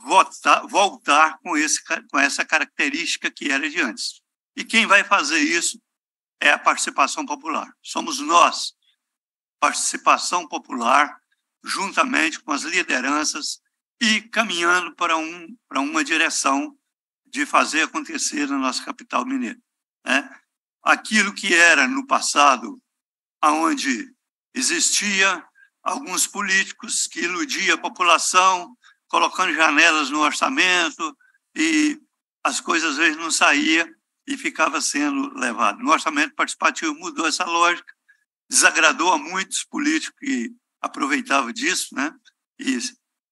votar, voltar com, esse, com essa característica que era de antes. E quem vai fazer isso é a participação popular. Somos nós, participação popular, juntamente com as lideranças e caminhando para, um, para uma direção de fazer acontecer na nossa capital mineira. Né? Aquilo que era no passado, onde existia alguns políticos que iludiam a população, colocando janelas no orçamento e as coisas às vezes não saía e ficava sendo levado. No orçamento participativo mudou essa lógica desagradou a muitos políticos que aproveitavam disso, né? E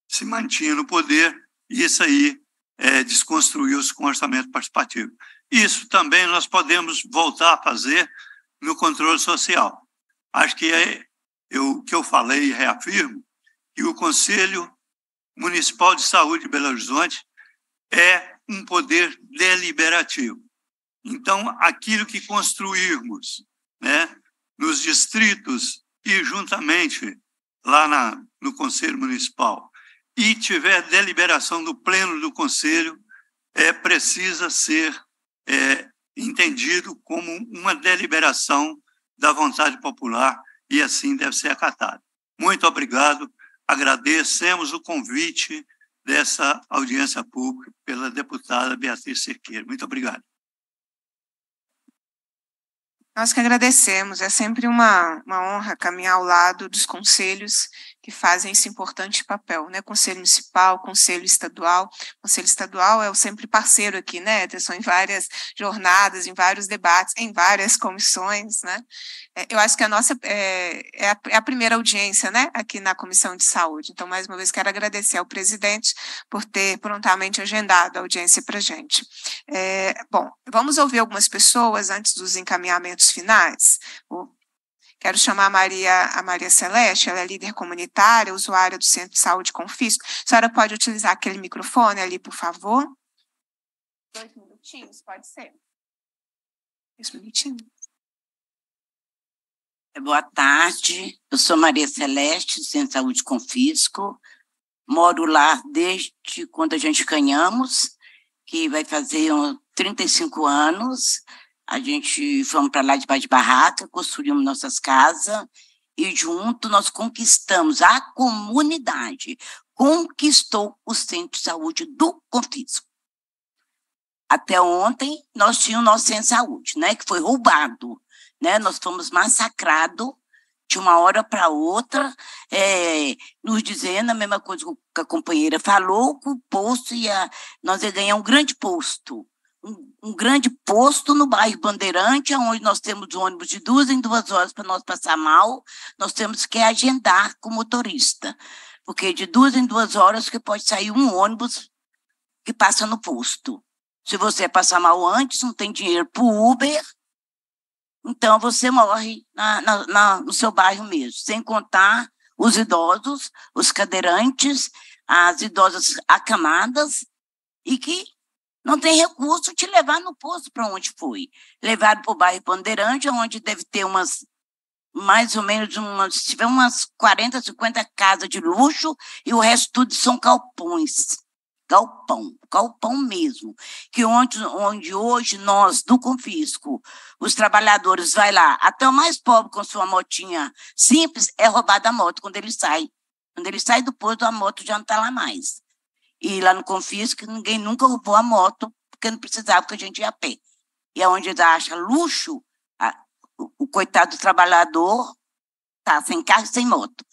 se mantinha no poder, e isso aí é, desconstruiu-se com o orçamento participativo. Isso também nós podemos voltar a fazer no controle social. Acho que é eu que eu falei e reafirmo que o Conselho Municipal de Saúde de Belo Horizonte é um poder deliberativo. Então, aquilo que construirmos, né, nos distritos e juntamente lá na, no Conselho Municipal e tiver deliberação do Pleno do Conselho, é, precisa ser é, entendido como uma deliberação da vontade popular e assim deve ser acatado. Muito obrigado. Agradecemos o convite dessa audiência pública pela deputada Beatriz Cerqueira. Muito obrigado. Nós que agradecemos, é sempre uma, uma honra caminhar ao lado dos conselhos que fazem esse importante papel, né? Conselho Municipal, Conselho Estadual. Conselho Estadual é o sempre parceiro aqui, né, Eterson, então, em várias jornadas, em vários debates, em várias comissões, né? É, eu acho que a nossa é, é, é, a, primeira audiência, né, aqui na Comissão de Saúde. Então, mais uma vez, quero agradecer ao presidente por ter prontamente agendado a audiência para gente. É, bom, vamos ouvir algumas pessoas antes dos encaminhamentos finais. Vou Quero chamar a Maria, a Maria Celeste, ela é líder comunitária, usuária do Centro de Saúde Confisco. A senhora pode utilizar aquele microfone ali, por favor? Dois minutinhos, pode ser. Dois minutinhos. Boa tarde, eu sou Maria Celeste, do Centro de Saúde Confisco. Moro lá desde quando a gente ganhamos, que vai fazer 35 anos. A gente fomos para lá debaixo de barraca, construímos nossas casas e junto nós conquistamos a comunidade, conquistou o centro de saúde do Confisco. Até ontem nós tínhamos nosso centro de saúde, né, que foi roubado, né? Nós fomos massacrados de uma hora para outra, é, nos dizendo a mesma coisa que a companheira falou, com o posto ia, nós ia ganhar um grande posto um, um grande posto no bairro Bandeirante, onde nós temos ônibus de duas em duas horas para nós passar mal, nós temos que agendar com o motorista, porque de duas em duas horas que pode sair um ônibus que passa no posto. Se você passar mal antes, não tem dinheiro para o Uber, então você morre na, na, na, no seu bairro mesmo. Sem contar os idosos, os cadeirantes, as idosas acamadas e que não tem recurso te levar no posto para onde fui. Levado para o bairro Bandeirante, onde deve ter umas, mais ou menos, umas, se tiver umas 40, 50 casas de luxo e o resto tudo são galpões. Galpão, galpão mesmo. Que onde, onde hoje nós, do confisco, os trabalhadores vai lá, até o mais pobre com sua motinha simples, é roubada a moto quando ele sai. Quando ele sai do posto, a moto já não está lá mais e lá no Confins que ninguém nunca roubou a moto, porque não precisava, porque a gente ia a pé. E é onde acha luxo, a, o, o, coitado trabalhador tá sem carro, sem moto.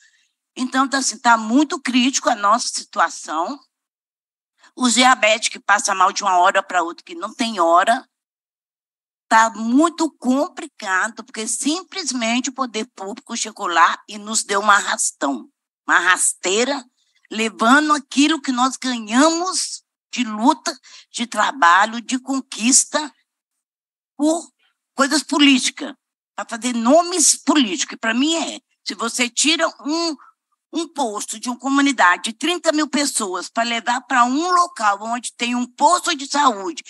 Então, está assim, tá muito crítico a nossa situação. Os diabetes que passam mal de uma hora para outra, que não tem hora, está muito complicado, porque simplesmente o poder público chegou lá e nos deu uma arrastão, uma rasteira levando aquilo que nós ganhamos de luta, de trabalho, de conquista por coisas políticas, para fazer nomes políticos. Para mim é, se você tira um, um posto de uma comunidade de 30 mil pessoas para levar para um local onde tem um posto de saúde,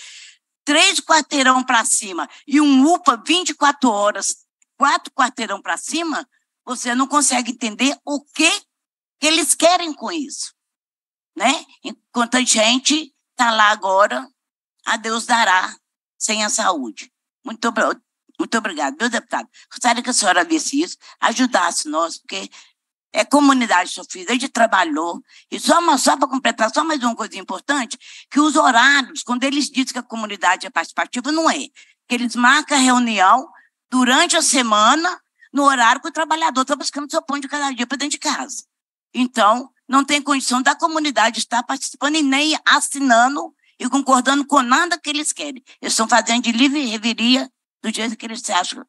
três quarteirão para cima e um UPA 24 horas, quatro quarteirão para cima, você não consegue entender o que que eles querem com isso. Né? Enquanto a gente está lá agora, a Deus dará sem a saúde. Muito, muito obrigado, meu deputado. Gostaria que a senhora visse isso, ajudasse nós, porque é comunidade sofrida, a gente trabalhou. E só, uma, só para completar, só mais uma coisa importante, que os horários, quando eles dizem que a comunidade é participativa, não é. Que eles marcam a reunião durante a semana, no horário que o trabalhador está buscando seu pão de cada dia para dentro de casa. Então, não tem condição da comunidade estar participando e nem assinando e concordando com nada que eles querem. Eles estão fazendo de livre reveria do jeito que eles se acham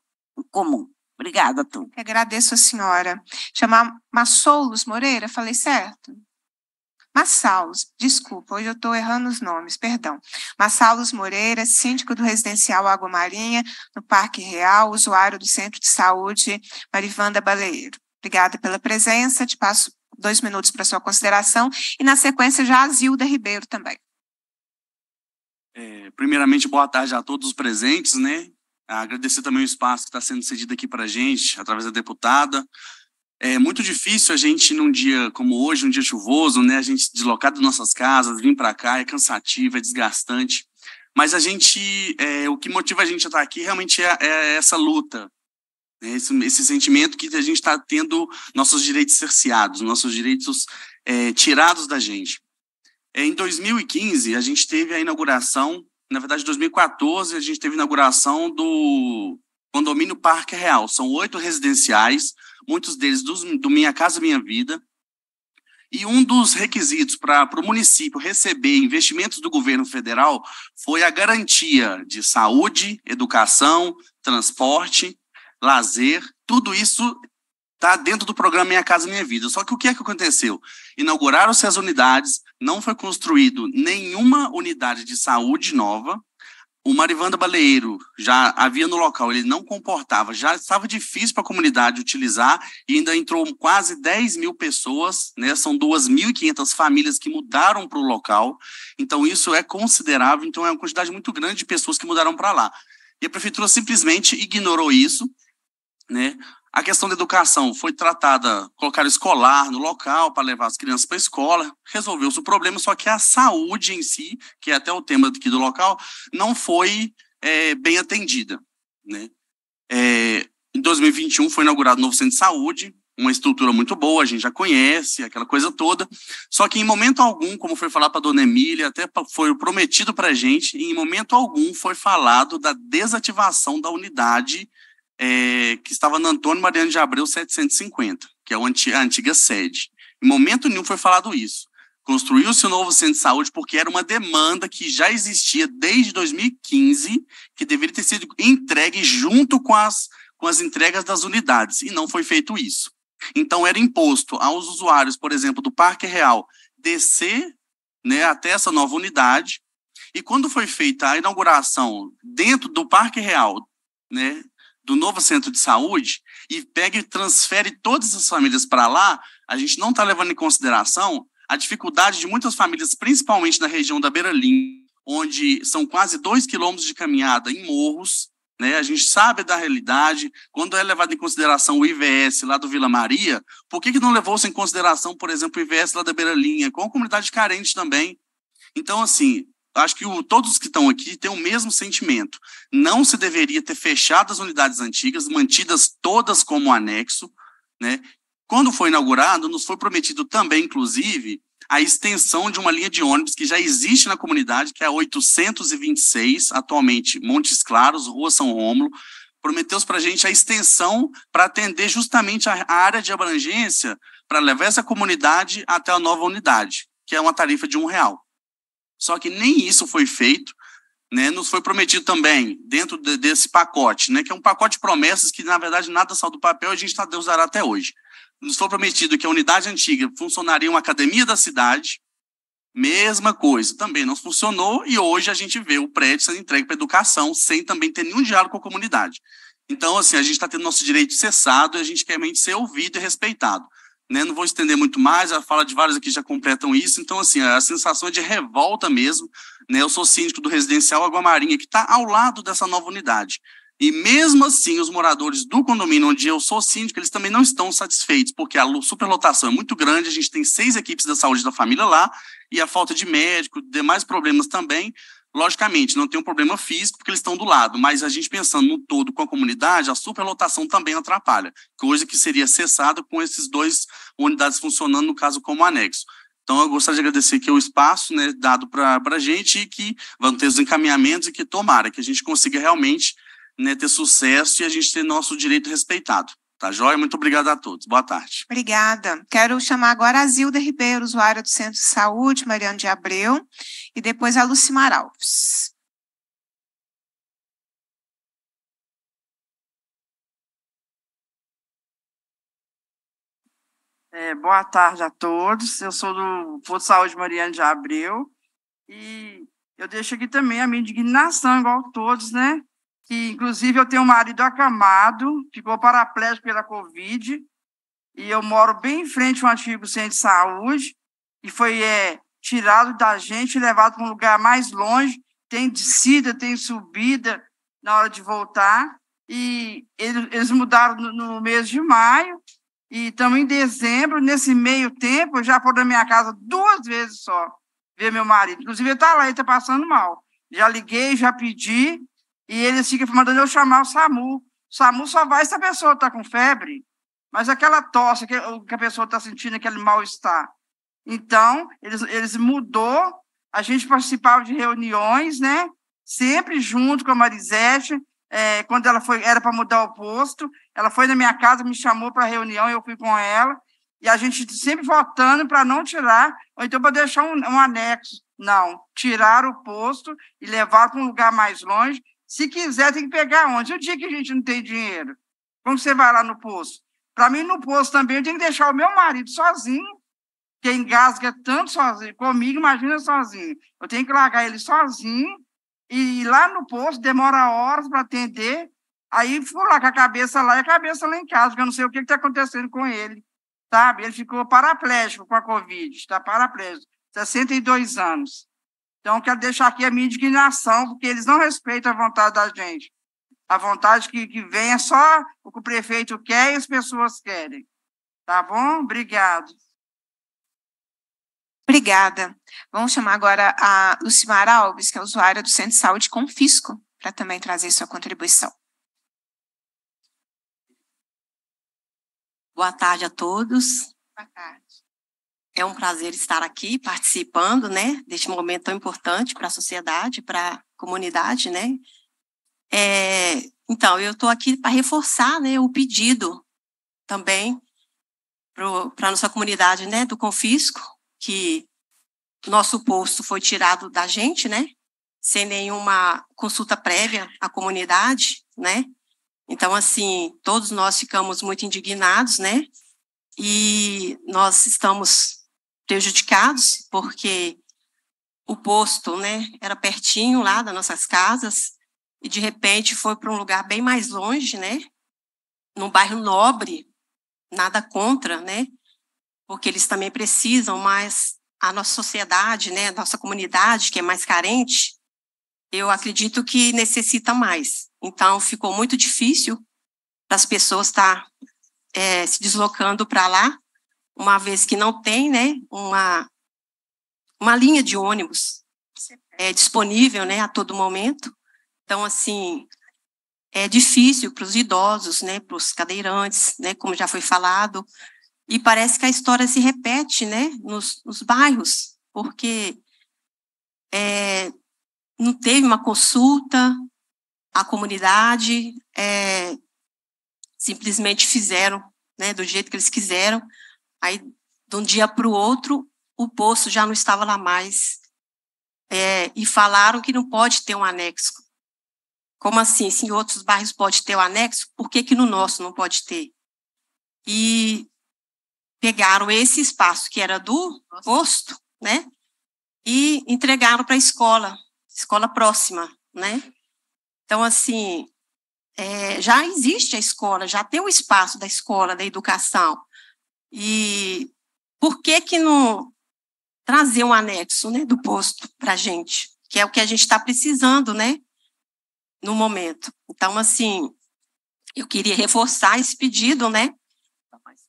comum. Obrigada, Tu. Agradeço a senhora. Chamar Massoulos Moreira, falei certo? Massaulos, desculpa, hoje eu estou errando os nomes, perdão. Massaulos Moreira, síndico do residencial Água Marinha, no Parque Real, usuário do Centro de Saúde Marivanda Baleiro. Obrigada pela presença, te passo dois minutos para sua consideração, e na sequência já a Zilda Ribeiro também. É, primeiramente, boa tarde a todos os presentes, né? Agradecer também o espaço que está sendo cedido aqui para a gente, através da deputada. É muito difícil a gente, num dia como hoje, um dia chuvoso, né? A gente deslocar das nossas casas, vir para cá, é cansativo, é desgastante. Mas a gente, é, o que motiva a gente a estar tá aqui realmente é, é essa luta né, esse, esse sentimento que a gente está tendo nossos direitos cerceados, nossos direitos é, tirados da gente. É, em 2015, a gente teve a inauguração, na verdade, em 2014, a gente teve a inauguração do condomínio Parque Real. São oito residenciais, muitos deles dos, do Minha Casa Minha Vida. E um dos requisitos para o município receber investimentos do governo federal foi a garantia de saúde, educação, transporte lazer, tudo isso está dentro do programa Minha Casa Minha Vida. Só que o que é que aconteceu? Inauguraram-se as unidades, não foi construído nenhuma unidade de saúde nova. O Marivanda Baleiro já havia no local, ele não comportava, já estava difícil para a comunidade utilizar e ainda entrou quase 10 mil pessoas, né? são 2.500 famílias que mudaram para o local, então isso é considerável, então é uma quantidade muito grande de pessoas que mudaram para lá. E a prefeitura simplesmente ignorou isso, né? A questão da educação foi tratada, colocar escolar no local para levar as crianças para a escola, resolveu-se o problema, só que a saúde em si, que é até o tema aqui do local, não foi é, bem atendida. Né? É, em 2021 foi inaugurado o um novo centro de saúde, uma estrutura muito boa, a gente já conhece, aquela coisa toda. Só que em momento algum, como foi falado para a dona Emília, até foi prometido para a gente, em momento algum foi falado da desativação da unidade é, que estava na Antônio Mariano de Abreu 750, que é a antiga sede. Em momento nenhum foi falado isso. Construiu-se o um novo centro de saúde porque era uma demanda que já existia desde 2015, que deveria ter sido entregue junto com as, com as entregas das unidades, e não foi feito isso. Então, era imposto aos usuários, por exemplo, do Parque Real, descer né, até essa nova unidade. E quando foi feita a inauguração dentro do Parque Real, né, do novo centro de saúde e pega e transfere todas as famílias para lá, a gente não está levando em consideração a dificuldade de muitas famílias, principalmente na região da beira Linha, onde são quase dois quilômetros de caminhada em morros, né? A gente sabe da realidade. Quando é levado em consideração o IVS lá do Vila Maria, por que, que não levou-se em consideração, por exemplo, o IVS lá da Beira Linha, com a comunidade carente também? Então, assim, acho que o, todos que estão aqui têm o mesmo sentimento. Não se deveria ter fechado as unidades antigas, mantidas todas como anexo. Né? Quando foi inaugurado, nos foi prometido também, inclusive, a extensão de uma linha de ônibus que já existe na comunidade, que é a 826, atualmente Montes Claros, Rua São Rômulo. Prometeu para a gente a extensão para atender justamente a, a área de abrangência para levar essa comunidade até a nova unidade, que é uma tarifa de um real. Só que nem isso foi feito, né? Nos foi prometido também dentro de, desse pacote, né? Que é um pacote de promessas que na verdade nada saiu do papel e a gente está de usar até hoje. Nos foi prometido que a unidade antiga funcionaria uma academia da cidade, mesma coisa, também não funcionou e hoje a gente vê o prédio sendo entregue para educação sem também ter nenhum diálogo com a comunidade. Então, assim, a gente está tendo nosso direito cessado e a gente quer ser ouvido e respeitado. Né? Não vou estender muito mais, a fala de vários aqui já completam isso. Então, assim, a sensação é de revolta mesmo. Né? Eu sou síndico do residencial Água Marinha, que está ao lado dessa nova unidade. E mesmo assim, os moradores do condomínio onde eu sou síndico, eles também não estão satisfeitos, porque a superlotação é muito grande, a gente tem seis equipes da saúde da família lá, e a falta de médico, demais problemas também Logicamente, não tem um problema físico, porque eles estão do lado, mas a gente pensando no todo com a comunidade, a superlotação também atrapalha, coisa que seria cessada com esses dois unidades funcionando, no caso, como anexo. Então, eu gostaria de agradecer aqui o espaço né, dado para a gente e que vão ter os encaminhamentos e que tomara que a gente consiga realmente né, ter sucesso e a gente ter nosso direito respeitado. Tá joia? Muito obrigado a todos. Boa tarde. Obrigada. Quero chamar agora a Zilda Ribeiro, usuária do Centro de Saúde, Mariano de Abreu, e depois a Lucimar Alves. É, boa tarde a todos. Eu sou do Centro de Saúde Mariano de Abreu e eu deixo aqui também a minha indignação, igual todos, né? que inclusive eu tenho um marido acamado, ficou paraplégico pela Covid, e eu moro bem em frente a um antigo centro de saúde, e foi é, tirado da gente, levado para um lugar mais longe, tem descida, tem subida na hora de voltar, e eles, eles mudaram no, no, mês de maio, e estamos em dezembro, nesse meio tempo, eu já fui na minha casa duas vezes só, ver meu marido, inclusive ele está lá, ele está passando mal, já liguei, já pedi, e eles fica mandando eu chamar o SAMU. O SAMU só vai se a pessoa está com febre, mas aquela tosse que, que a pessoa está sentindo, aquele mal-estar. Então, eles, eles mudou, a gente participava de reuniões, né? Sempre junto com a Marisete, é, quando ela foi, era para mudar o posto, ela foi na minha casa, me chamou para reunião, eu fui com ela, e a gente sempre votando para não tirar, ou então para deixar um, um, anexo. Não, tirar o posto e levar para um lugar mais longe, se quiser, tem que pegar onde? O dia que a gente não tem dinheiro, como você vai lá no posto? Para mim, no posto também, eu tenho que deixar o meu marido sozinho, que engasga tanto sozinho comigo, imagina sozinho. Eu tenho que largar ele sozinho e ir lá no posto, demora horas para atender. Aí fui lá com a cabeça lá e a cabeça lá em casa, porque eu não sei o que está acontecendo com ele, sabe? Ele ficou paraplégico com a Covid, está paraplégico, 62 anos. Então, quero deixar aqui a minha indignação, porque eles não respeitam a vontade da gente. A vontade que, que vem é só o que o prefeito quer e as pessoas querem. Tá bom? Obrigado. Obrigada. Vamos chamar agora a Lucimara Alves, que é usuária do Centro de Saúde Confisco, para também trazer sua contribuição. Boa tarde a todos. Boa tarde. É um prazer estar aqui participando, né, deste momento tão importante para a sociedade, para a comunidade, né. É, então, eu estou aqui para reforçar, né, o pedido também para a nossa comunidade, né, do confisco, que nosso posto foi tirado da gente, né, sem nenhuma consulta prévia à comunidade, né. Então, assim, todos nós ficamos muito indignados, né, e nós estamos prejudicados, porque o posto né, era pertinho lá das nossas casas, e de repente foi para um lugar bem mais longe, né? Num bairro nobre, nada contra, né? Porque eles também precisam, mas a nossa sociedade, né, a nossa comunidade, que é mais carente, eu acredito que necessita mais. Então, ficou muito difícil para as pessoas estar tá, é, se deslocando para lá uma vez que não tem né, uma, uma linha de ônibus é, disponível né, a todo momento. Então, assim, é difícil para os idosos, né, para os cadeirantes, né, como já foi falado, e parece que a história se repete né, nos, nos bairros, porque é, não teve uma consulta à comunidade, é, simplesmente fizeram né, do jeito que eles quiseram, Aí, de um dia para o outro, o poço já não estava lá mais. É, e falaram que não pode ter um anexo. Como assim? Se em outros bairros pode ter o um anexo, por que, que no nosso não pode ter? E pegaram esse espaço que era do posto, né? E entregaram para a escola, escola próxima, né? Então, assim, é, já existe a escola, já tem o espaço da escola, da educação. E por que que não trazer um anexo né, do posto para a gente, que é o que a gente está precisando né, no momento? Então, assim, eu queria reforçar esse pedido, né?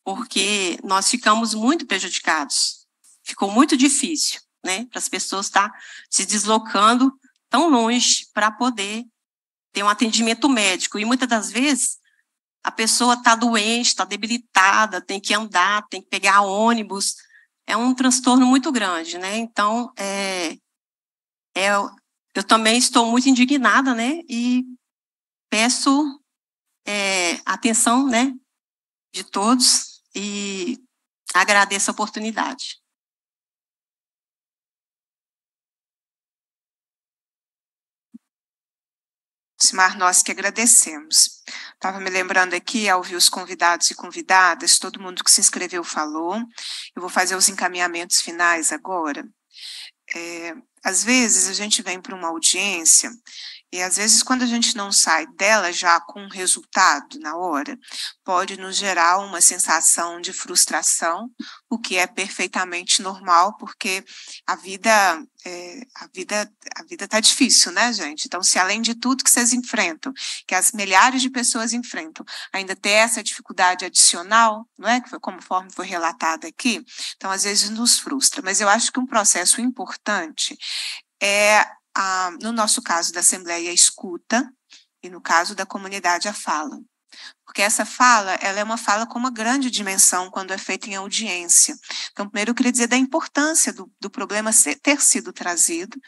Porque nós ficamos muito prejudicados. Ficou muito difícil, né? Para as pessoas estar tá se deslocando tão longe para poder ter um atendimento médico. E muitas das vezes a pessoa está doente, está debilitada, tem que andar, tem que pegar ônibus. É um transtorno muito grande, né? Então, é, é, eu também estou muito indignada, né? E peço é, atenção, né? De todos e agradeço a oportunidade. Simar, nós que agradecemos. Estava me lembrando aqui, ao ouvir os convidados e convidadas, todo mundo que se inscreveu falou. Eu vou fazer os encaminhamentos finais agora. É, às vezes a gente vem para uma audiência e às vezes, quando a gente não sai dela já com um resultado na hora, pode nos gerar uma sensação de frustração, o que é perfeitamente normal, porque a vida é, a vida a vida está difícil, né, gente? Então, se além de tudo que vocês enfrentam, que as milhares de pessoas enfrentam, ainda ter essa dificuldade adicional, não é? Que foi conforme foi relatado aqui, então às vezes nos frustra. Mas eu acho que um processo importante é a, no nosso caso da Assembleia, a escuta, e no caso da comunidade, a fala porque essa fala, ela é uma fala com uma grande dimensão quando é feita em audiência. Então, primeiro eu queria dizer da importância do, do problema ser, ter sido trazido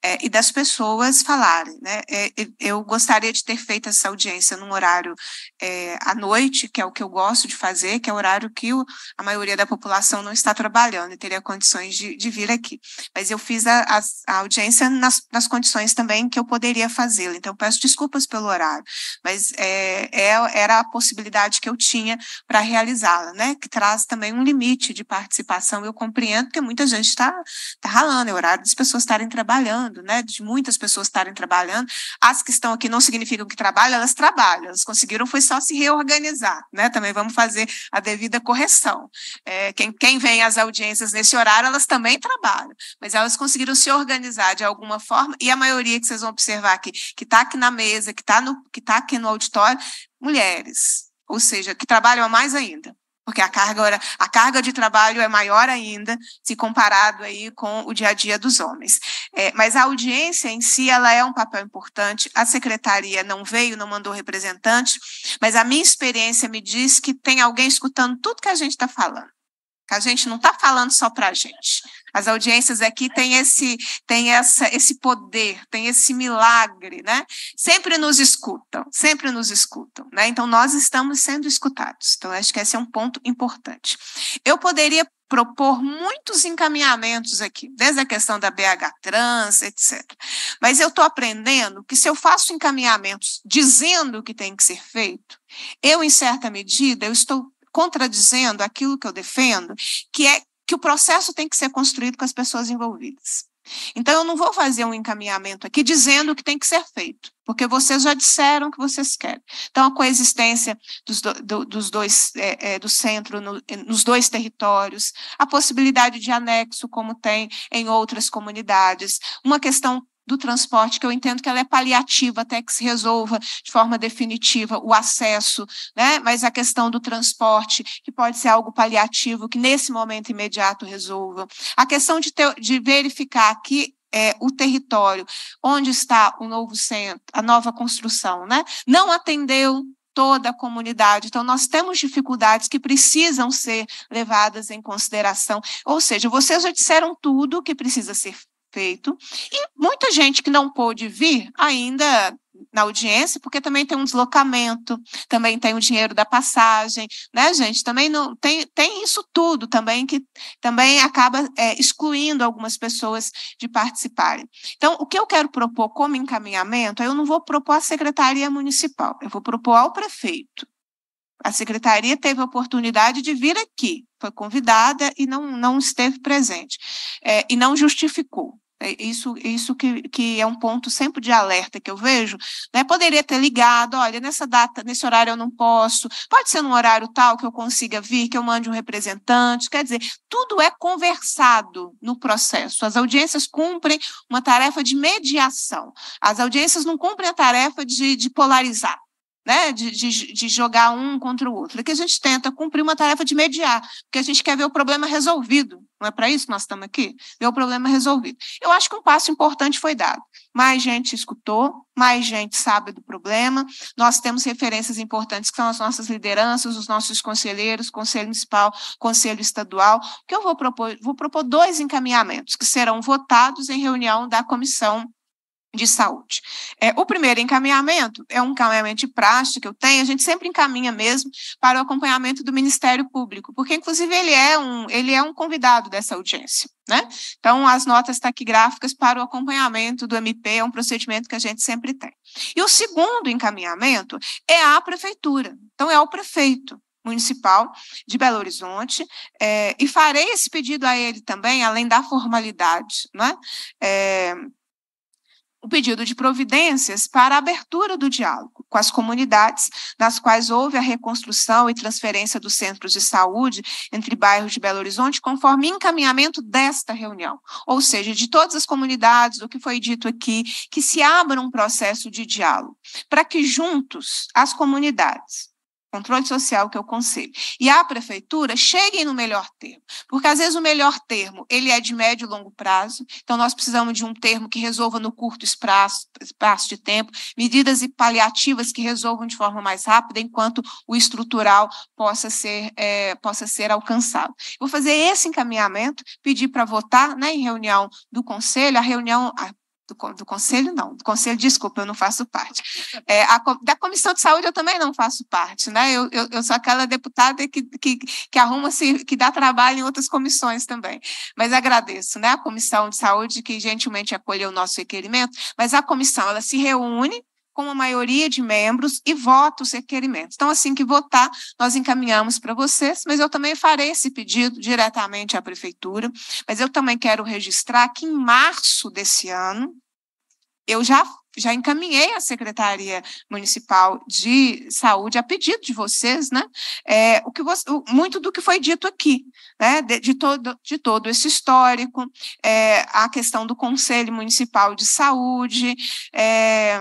é, e das pessoas falarem, né? É, eu gostaria de ter feito essa audiência num horário é, à noite, que é o que eu gosto de fazer, que é o horário que o, a maioria da população não está trabalhando e teria condições de, de vir aqui. Mas eu fiz a, a, a audiência nas, nas condições também que eu poderia fazê-la, então peço desculpas pelo horário, mas é, é era a possibilidade que eu tinha para realizá-la, né? Que traz também um limite de participação. Eu compreendo que muita gente está tá ralando, é horário das pessoas estarem trabalhando, né? De muitas pessoas estarem trabalhando. As que estão aqui não significam que trabalham, elas trabalham, elas conseguiram foi só se reorganizar, né? Também vamos fazer a devida correção. É, quem, quem vem às audiências nesse horário, elas também trabalham, mas elas conseguiram se organizar de alguma forma, e a maioria que vocês vão observar aqui, que está aqui na mesa, que está tá aqui no auditório, mulheres, ou seja, que trabalham a mais ainda, porque a carga, a carga de trabalho é maior ainda se comparado aí com o dia a dia dos homens. É, mas a audiência em si, ela é um papel importante, a secretaria não veio, não mandou representante, mas a minha experiência me diz que tem alguém escutando tudo que a gente está falando, que a gente não está falando só para a gente, as audiências aqui têm esse, têm essa, esse poder, têm esse milagre, né? Sempre nos escutam, sempre nos escutam, né? Então nós estamos sendo escutados. Então acho que esse é um ponto importante. Eu poderia propor muitos encaminhamentos aqui, desde a questão da BH Trans, etc. Mas eu estou aprendendo que se eu faço encaminhamentos dizendo o que tem que ser feito, eu, em certa medida, eu estou contradizendo aquilo que eu defendo, que é que o processo tem que ser construído com as pessoas envolvidas. Então, eu não vou fazer um encaminhamento aqui dizendo o que tem que ser feito, porque vocês já disseram o que vocês querem. Então, a coexistência dos, do, dos dois, é, é, do centro no, é, nos dois territórios, a possibilidade de anexo, como tem em outras comunidades, uma questão do transporte, que eu entendo que ela é paliativa até que se resolva de forma definitiva o acesso, né? mas a questão do transporte, que pode ser algo paliativo, que nesse momento imediato resolva. A questão de, ter, de verificar que é, o território onde está o novo centro, a nova construção, né? não atendeu toda a comunidade. Então, nós temos dificuldades que precisam ser levadas em consideração. Ou seja, vocês já disseram tudo que precisa ser respeito. E muita gente que não pôde vir ainda na audiência, porque também tem um deslocamento, também tem o dinheiro da passagem, né, gente? Também não tem, tem isso tudo também que também acaba é, excluindo algumas pessoas de participarem. Então, o que eu quero propor como encaminhamento, eu não vou propor à secretaria municipal, eu vou propor ao prefeito. A secretaria teve a oportunidade de vir aqui, foi convidada e não, não esteve presente, é, e não justificou. É isso, isso que, que é um ponto sempre de alerta que eu vejo, né? Poderia ter ligado, olha, nessa data, nesse horário eu não posso, pode ser num horário tal que eu consiga vir, que eu mande um representante, quer dizer, tudo é conversado no processo. As audiências cumprem uma tarefa de mediação, as audiências não cumprem a tarefa de, de polarizar né, de, de, de, jogar um contra o outro. É que a gente tenta cumprir uma tarefa de mediar, porque a gente quer ver o problema resolvido. Não é para isso que nós estamos aqui? Ver o problema resolvido. Eu acho que um passo importante foi dado. Mais gente escutou, mais gente sabe do problema. Nós temos referências importantes, que são as nossas lideranças, os nossos conselheiros, Conselho Municipal, Conselho Estadual. O que eu vou propor? Vou propor dois encaminhamentos que serão votados em reunião da comissão de saúde. É, o primeiro encaminhamento é um encaminhamento de prática que eu tenho, a gente sempre encaminha mesmo para o acompanhamento do Ministério Público, porque inclusive ele é um, ele é um convidado dessa audiência. Né? Então, as notas taquigráficas para o acompanhamento do MP é um procedimento que a gente sempre tem. E o segundo encaminhamento é a prefeitura, então é o prefeito municipal de Belo Horizonte é, e farei esse pedido a ele também, além da formalidade, né? É, o pedido de providências para a abertura do diálogo com as comunidades nas quais houve a reconstrução e transferência dos centros de saúde entre bairros de Belo Horizonte, conforme encaminhamento desta reunião. Ou seja, de todas as comunidades, do que foi dito aqui, que se abra um processo de diálogo, para que juntos as comunidades Controle social, que é o conselho. E a prefeitura, cheguem no melhor termo, porque às vezes o melhor termo, ele é de médio e longo prazo, então nós precisamos de um termo que resolva no curto espaço, espaço de tempo, medidas e paliativas que resolvam de forma mais rápida, enquanto o estrutural possa ser, é, possa ser alcançado. Vou fazer esse encaminhamento, pedir para votar né, em reunião do conselho, a reunião, a do, do, conselho não, do conselho, desculpa, eu não faço parte. É, a, da comissão de saúde eu também não faço parte, né? Eu, eu, eu sou aquela deputada que, que, que arruma se que dá trabalho em outras comissões também. Mas agradeço, né? A comissão de saúde que gentilmente acolheu o nosso requerimento, mas a comissão ela se reúne com a maioria de membros e vota os requerimentos. Então, assim que votar, nós encaminhamos para vocês, mas eu também farei esse pedido diretamente à Prefeitura. Mas eu também quero registrar que em março desse ano, eu já já encaminhei à Secretaria Municipal de Saúde a pedido de vocês, né? É, o que você, o, muito do que foi dito aqui, né? De, de todo, de todo esse histórico, é, a questão do Conselho Municipal de Saúde, é,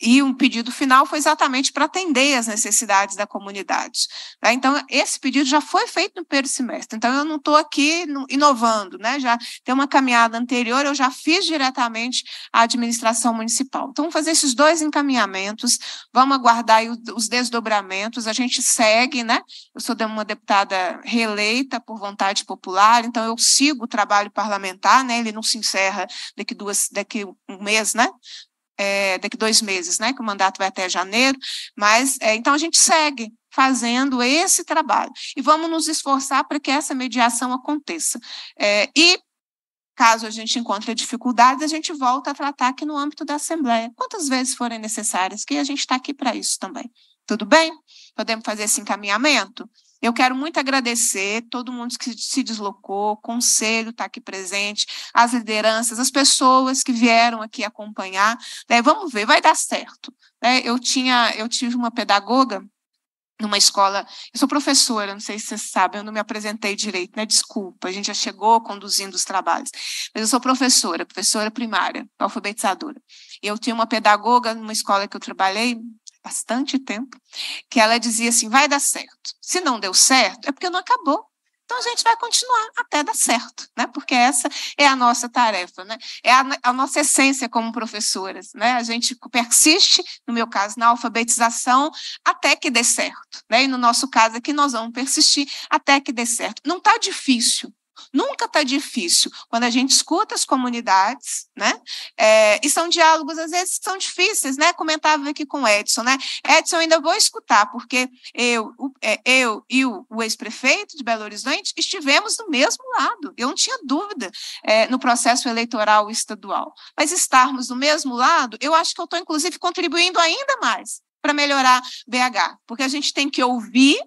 e um pedido final foi exatamente para atender as necessidades da comunidade. Tá? Então, esse pedido já foi feito no primeiro semestre. Então, eu não estou aqui inovando, né? Já tem uma caminhada anterior, eu já fiz diretamente a administração municipal. Então, vamos fazer esses dois encaminhamentos, vamos aguardar os desdobramentos, a gente segue, né? Eu sou uma deputada reeleita por vontade popular, então eu sigo o trabalho parlamentar, né? Ele não se encerra daqui duas, daqui um mês, né? é, daqui dois meses, né? Que o mandato vai até janeiro, mas é, então a gente segue fazendo esse trabalho e vamos nos esforçar para que essa mediação aconteça. É, e caso a gente encontre dificuldades, a gente volta a tratar aqui no âmbito da Assembleia, quantas vezes forem necessárias, que a gente está aqui para isso também. Tudo bem? Podemos fazer esse encaminhamento? Eu quero muito agradecer todo mundo que se deslocou, o conselho está aqui presente, as lideranças, as pessoas que vieram aqui acompanhar. Né? Vamos ver, vai dar certo. Né? Eu tinha, eu tive uma pedagoga numa escola. Eu sou professora, não sei se vocês sabem, eu não me apresentei direito, né? Desculpa, a gente já chegou conduzindo os trabalhos. Mas eu sou professora, professora primária, alfabetizadora. Eu tinha uma pedagoga numa escola que eu trabalhei, bastante tempo, que ela dizia assim: vai dar certo. Se não deu certo, é porque não acabou. Então a gente vai continuar até dar certo, né? Porque essa é a nossa tarefa, né? É a, a, nossa essência como professoras, né? A gente persiste, no meu caso, na alfabetização até que dê certo, né? E no nosso caso aqui nós vamos persistir até que dê certo. Não está difícil, Nunca está difícil. Quando a gente escuta as comunidades, né? É, e são diálogos, às vezes, que são difíceis, né? Comentava aqui com o Edson, né? Edson, ainda vou escutar, porque eu, o, é, eu e o, o ex-prefeito de Belo Horizonte estivemos do mesmo lado. Eu não tinha dúvida é, no processo eleitoral estadual. Mas estarmos do mesmo lado, eu acho que eu estou, inclusive, contribuindo ainda mais para melhorar BH, porque a gente tem que ouvir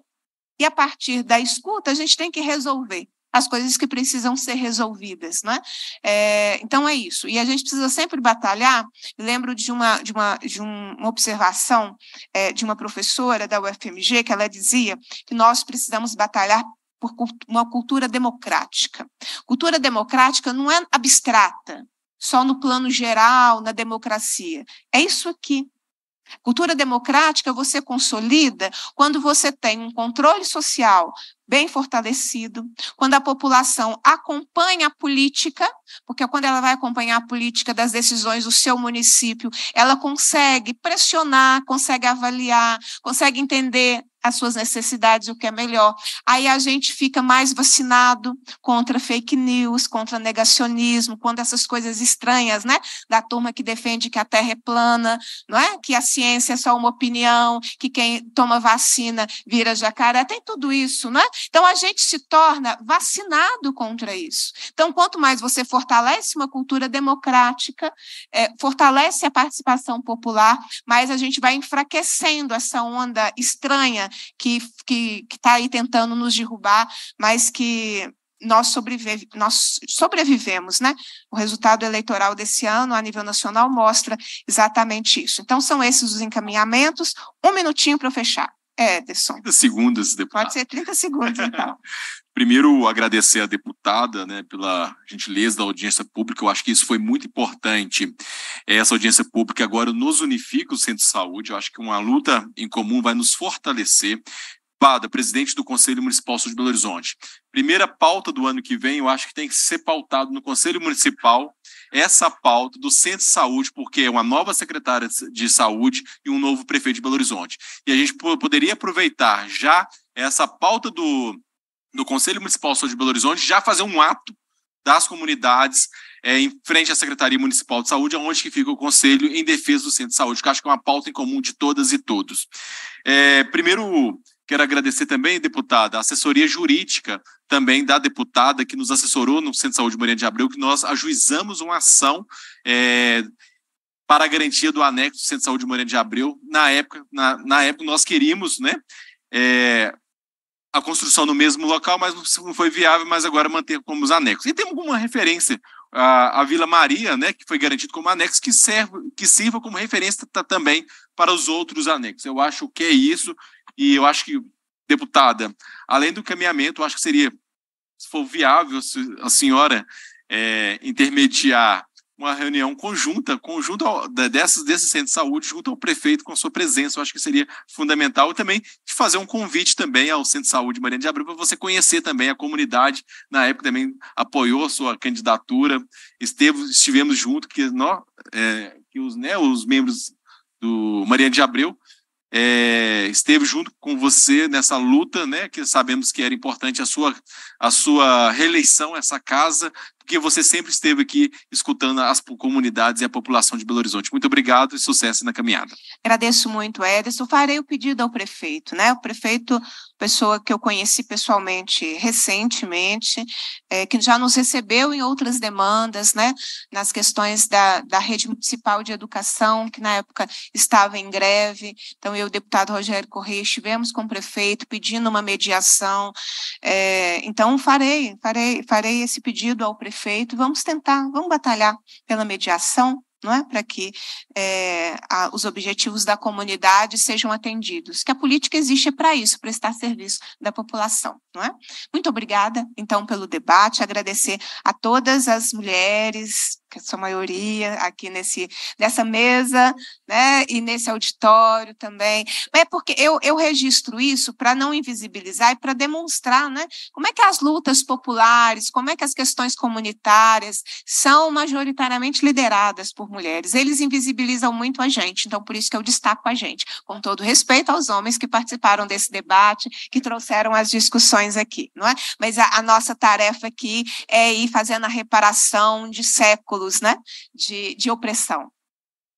e a partir da escuta a gente tem que resolver as coisas que precisam ser resolvidas, né? É, então é isso. E a gente precisa sempre batalhar. Lembro de uma de uma de uma observação é, de uma professora da UFMG que ela dizia que nós precisamos batalhar por uma cultura democrática. Cultura democrática não é abstrata, só no plano geral, na democracia. É isso aqui, Cultura democrática você consolida quando você tem um controle social bem fortalecido, quando a população acompanha a política, porque quando ela vai acompanhar a política das decisões do seu município, ela consegue pressionar, consegue avaliar, consegue entender as suas necessidades, o que é melhor. Aí a gente fica mais vacinado contra fake news, contra negacionismo, contra essas coisas estranhas, né? Da turma que defende que a Terra é plana, não é? Que a ciência é só uma opinião, que quem toma vacina vira jacaré, tem tudo isso, né? Então a gente se torna vacinado contra isso. Então quanto mais você fortalece uma cultura democrática, é, fortalece a participação popular, mais a gente vai enfraquecendo essa onda estranha que está que, que tá aí tentando nos derrubar, mas que nós, sobrevive, nós sobrevivemos, né? O resultado eleitoral desse ano, a nível nacional, mostra exatamente isso. Então, são esses os encaminhamentos. Um minutinho para eu fechar. É, Ederson. 30 segundos, deputado. Pode ser 30 segundos, então. [LAUGHS] Primeiro, agradecer à deputada né, pela gentileza da audiência pública. Eu acho que isso foi muito importante. Essa audiência pública agora nos unifica o centro de saúde. Eu acho que uma luta em comum vai nos fortalecer. Pada, presidente do Conselho Municipal Sul de Belo Horizonte. Primeira pauta do ano que vem, eu acho que tem que ser pautado no Conselho Municipal essa pauta do Centro de Saúde, porque é uma nova secretária de saúde e um novo prefeito de Belo Horizonte. E a gente poderia aproveitar já essa pauta do do Conselho Municipal Saúde de Belo Horizonte já fazer um ato das comunidades é, em frente à Secretaria Municipal de Saúde, onde que fica o Conselho em defesa do Centro de Saúde, que acho que é uma pauta em comum de todas e todos. É, primeiro, quero agradecer também, deputada, a assessoria jurídica também da deputada que nos assessorou no Centro de Saúde Maria de Abreu, que nós ajuizamos uma ação é, para a garantia do anexo do Centro de Saúde Maria de Abreu. Na época, na, na época nós queríamos, né, é, a construção no mesmo local, mas não foi viável, mas agora manter como os anexos. E tem alguma referência à, à Vila Maria, né, que foi garantido como anexo, que, serve, que sirva como referência também para os outros anexos. Eu acho que é isso, e eu acho que, deputada, além do caminhamento, eu acho que seria, se for viável, se a senhora é, intermediar uma reunião conjunta, conjunta dessas, desse centro de saúde, junto ao prefeito com a sua presença, eu acho que seria fundamental, e também de fazer um convite também ao Centro de Saúde Mariana de Abreu, para você conhecer também a comunidade, na época também apoiou a sua candidatura, esteve, estivemos junto, que, nós, é, que os, né, os membros do Mariana de Abreu, é, esteve junto com você nessa luta, né, que sabemos que era importante a sua, a sua reeleição, essa casa porque você sempre esteve aqui escutando as comunidades e a população de Belo Horizonte. Muito obrigado e sucesso na caminhada. Agradeço muito, Ederson. Farei o pedido ao prefeito, né? O prefeito pessoa que eu conheci pessoalmente recentemente, é, que já nos recebeu em outras demandas, né, nas questões da, da rede municipal de educação, que na época estava em greve. Então, eu, deputado Rogério Correia, estivemos com o prefeito pedindo uma mediação. É, então, farei, farei, farei esse pedido ao prefeito. Vamos tentar, vamos batalhar pela mediação não é para que é, a, os objetivos da comunidade sejam atendidos. Que a política existe é para isso, para estar serviço da população, não é? Muito obrigada, então, pelo debate. Agradecer a todas as mulheres que sua maioria aqui nesse, nessa mesa, né, e nesse auditório também. Mas é porque eu, eu registro isso para não invisibilizar e para demonstrar, né, como é que as lutas populares, como é que as questões comunitárias são majoritariamente lideradas por mulheres. Eles invisibilizam muito a gente, então por isso que eu destaco a gente, com todo respeito aos homens que participaram desse debate, que trouxeram as discussões aqui, não é? Mas a, a nossa tarefa aqui é ir fazendo a reparação de séculos símbolos né, de, de opressão.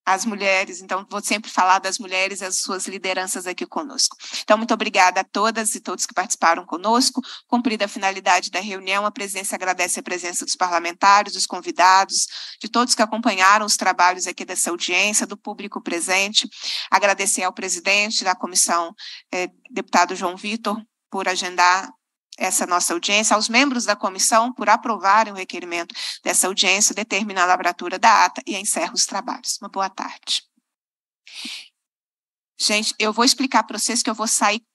As mulheres, então vou sempre falar das mulheres e as suas lideranças aqui conosco. Então, muito obrigada a todas e todos que participaram conosco. Cumprida a finalidade da reunião, a presidência agradece a presença dos parlamentares, dos convidados, de todos que acompanharam os trabalhos aqui dessa audiência, do público presente. Agradecer ao presidente da comissão, eh, deputado João Vitor, por agendar essa nossa audiência, aos membros da comissão por aprovarem o requerimento dessa audiência, determinar a lavratura da ata e encerra os trabalhos. Uma boa tarde. Gente, eu vou explicar para vocês que eu vou sair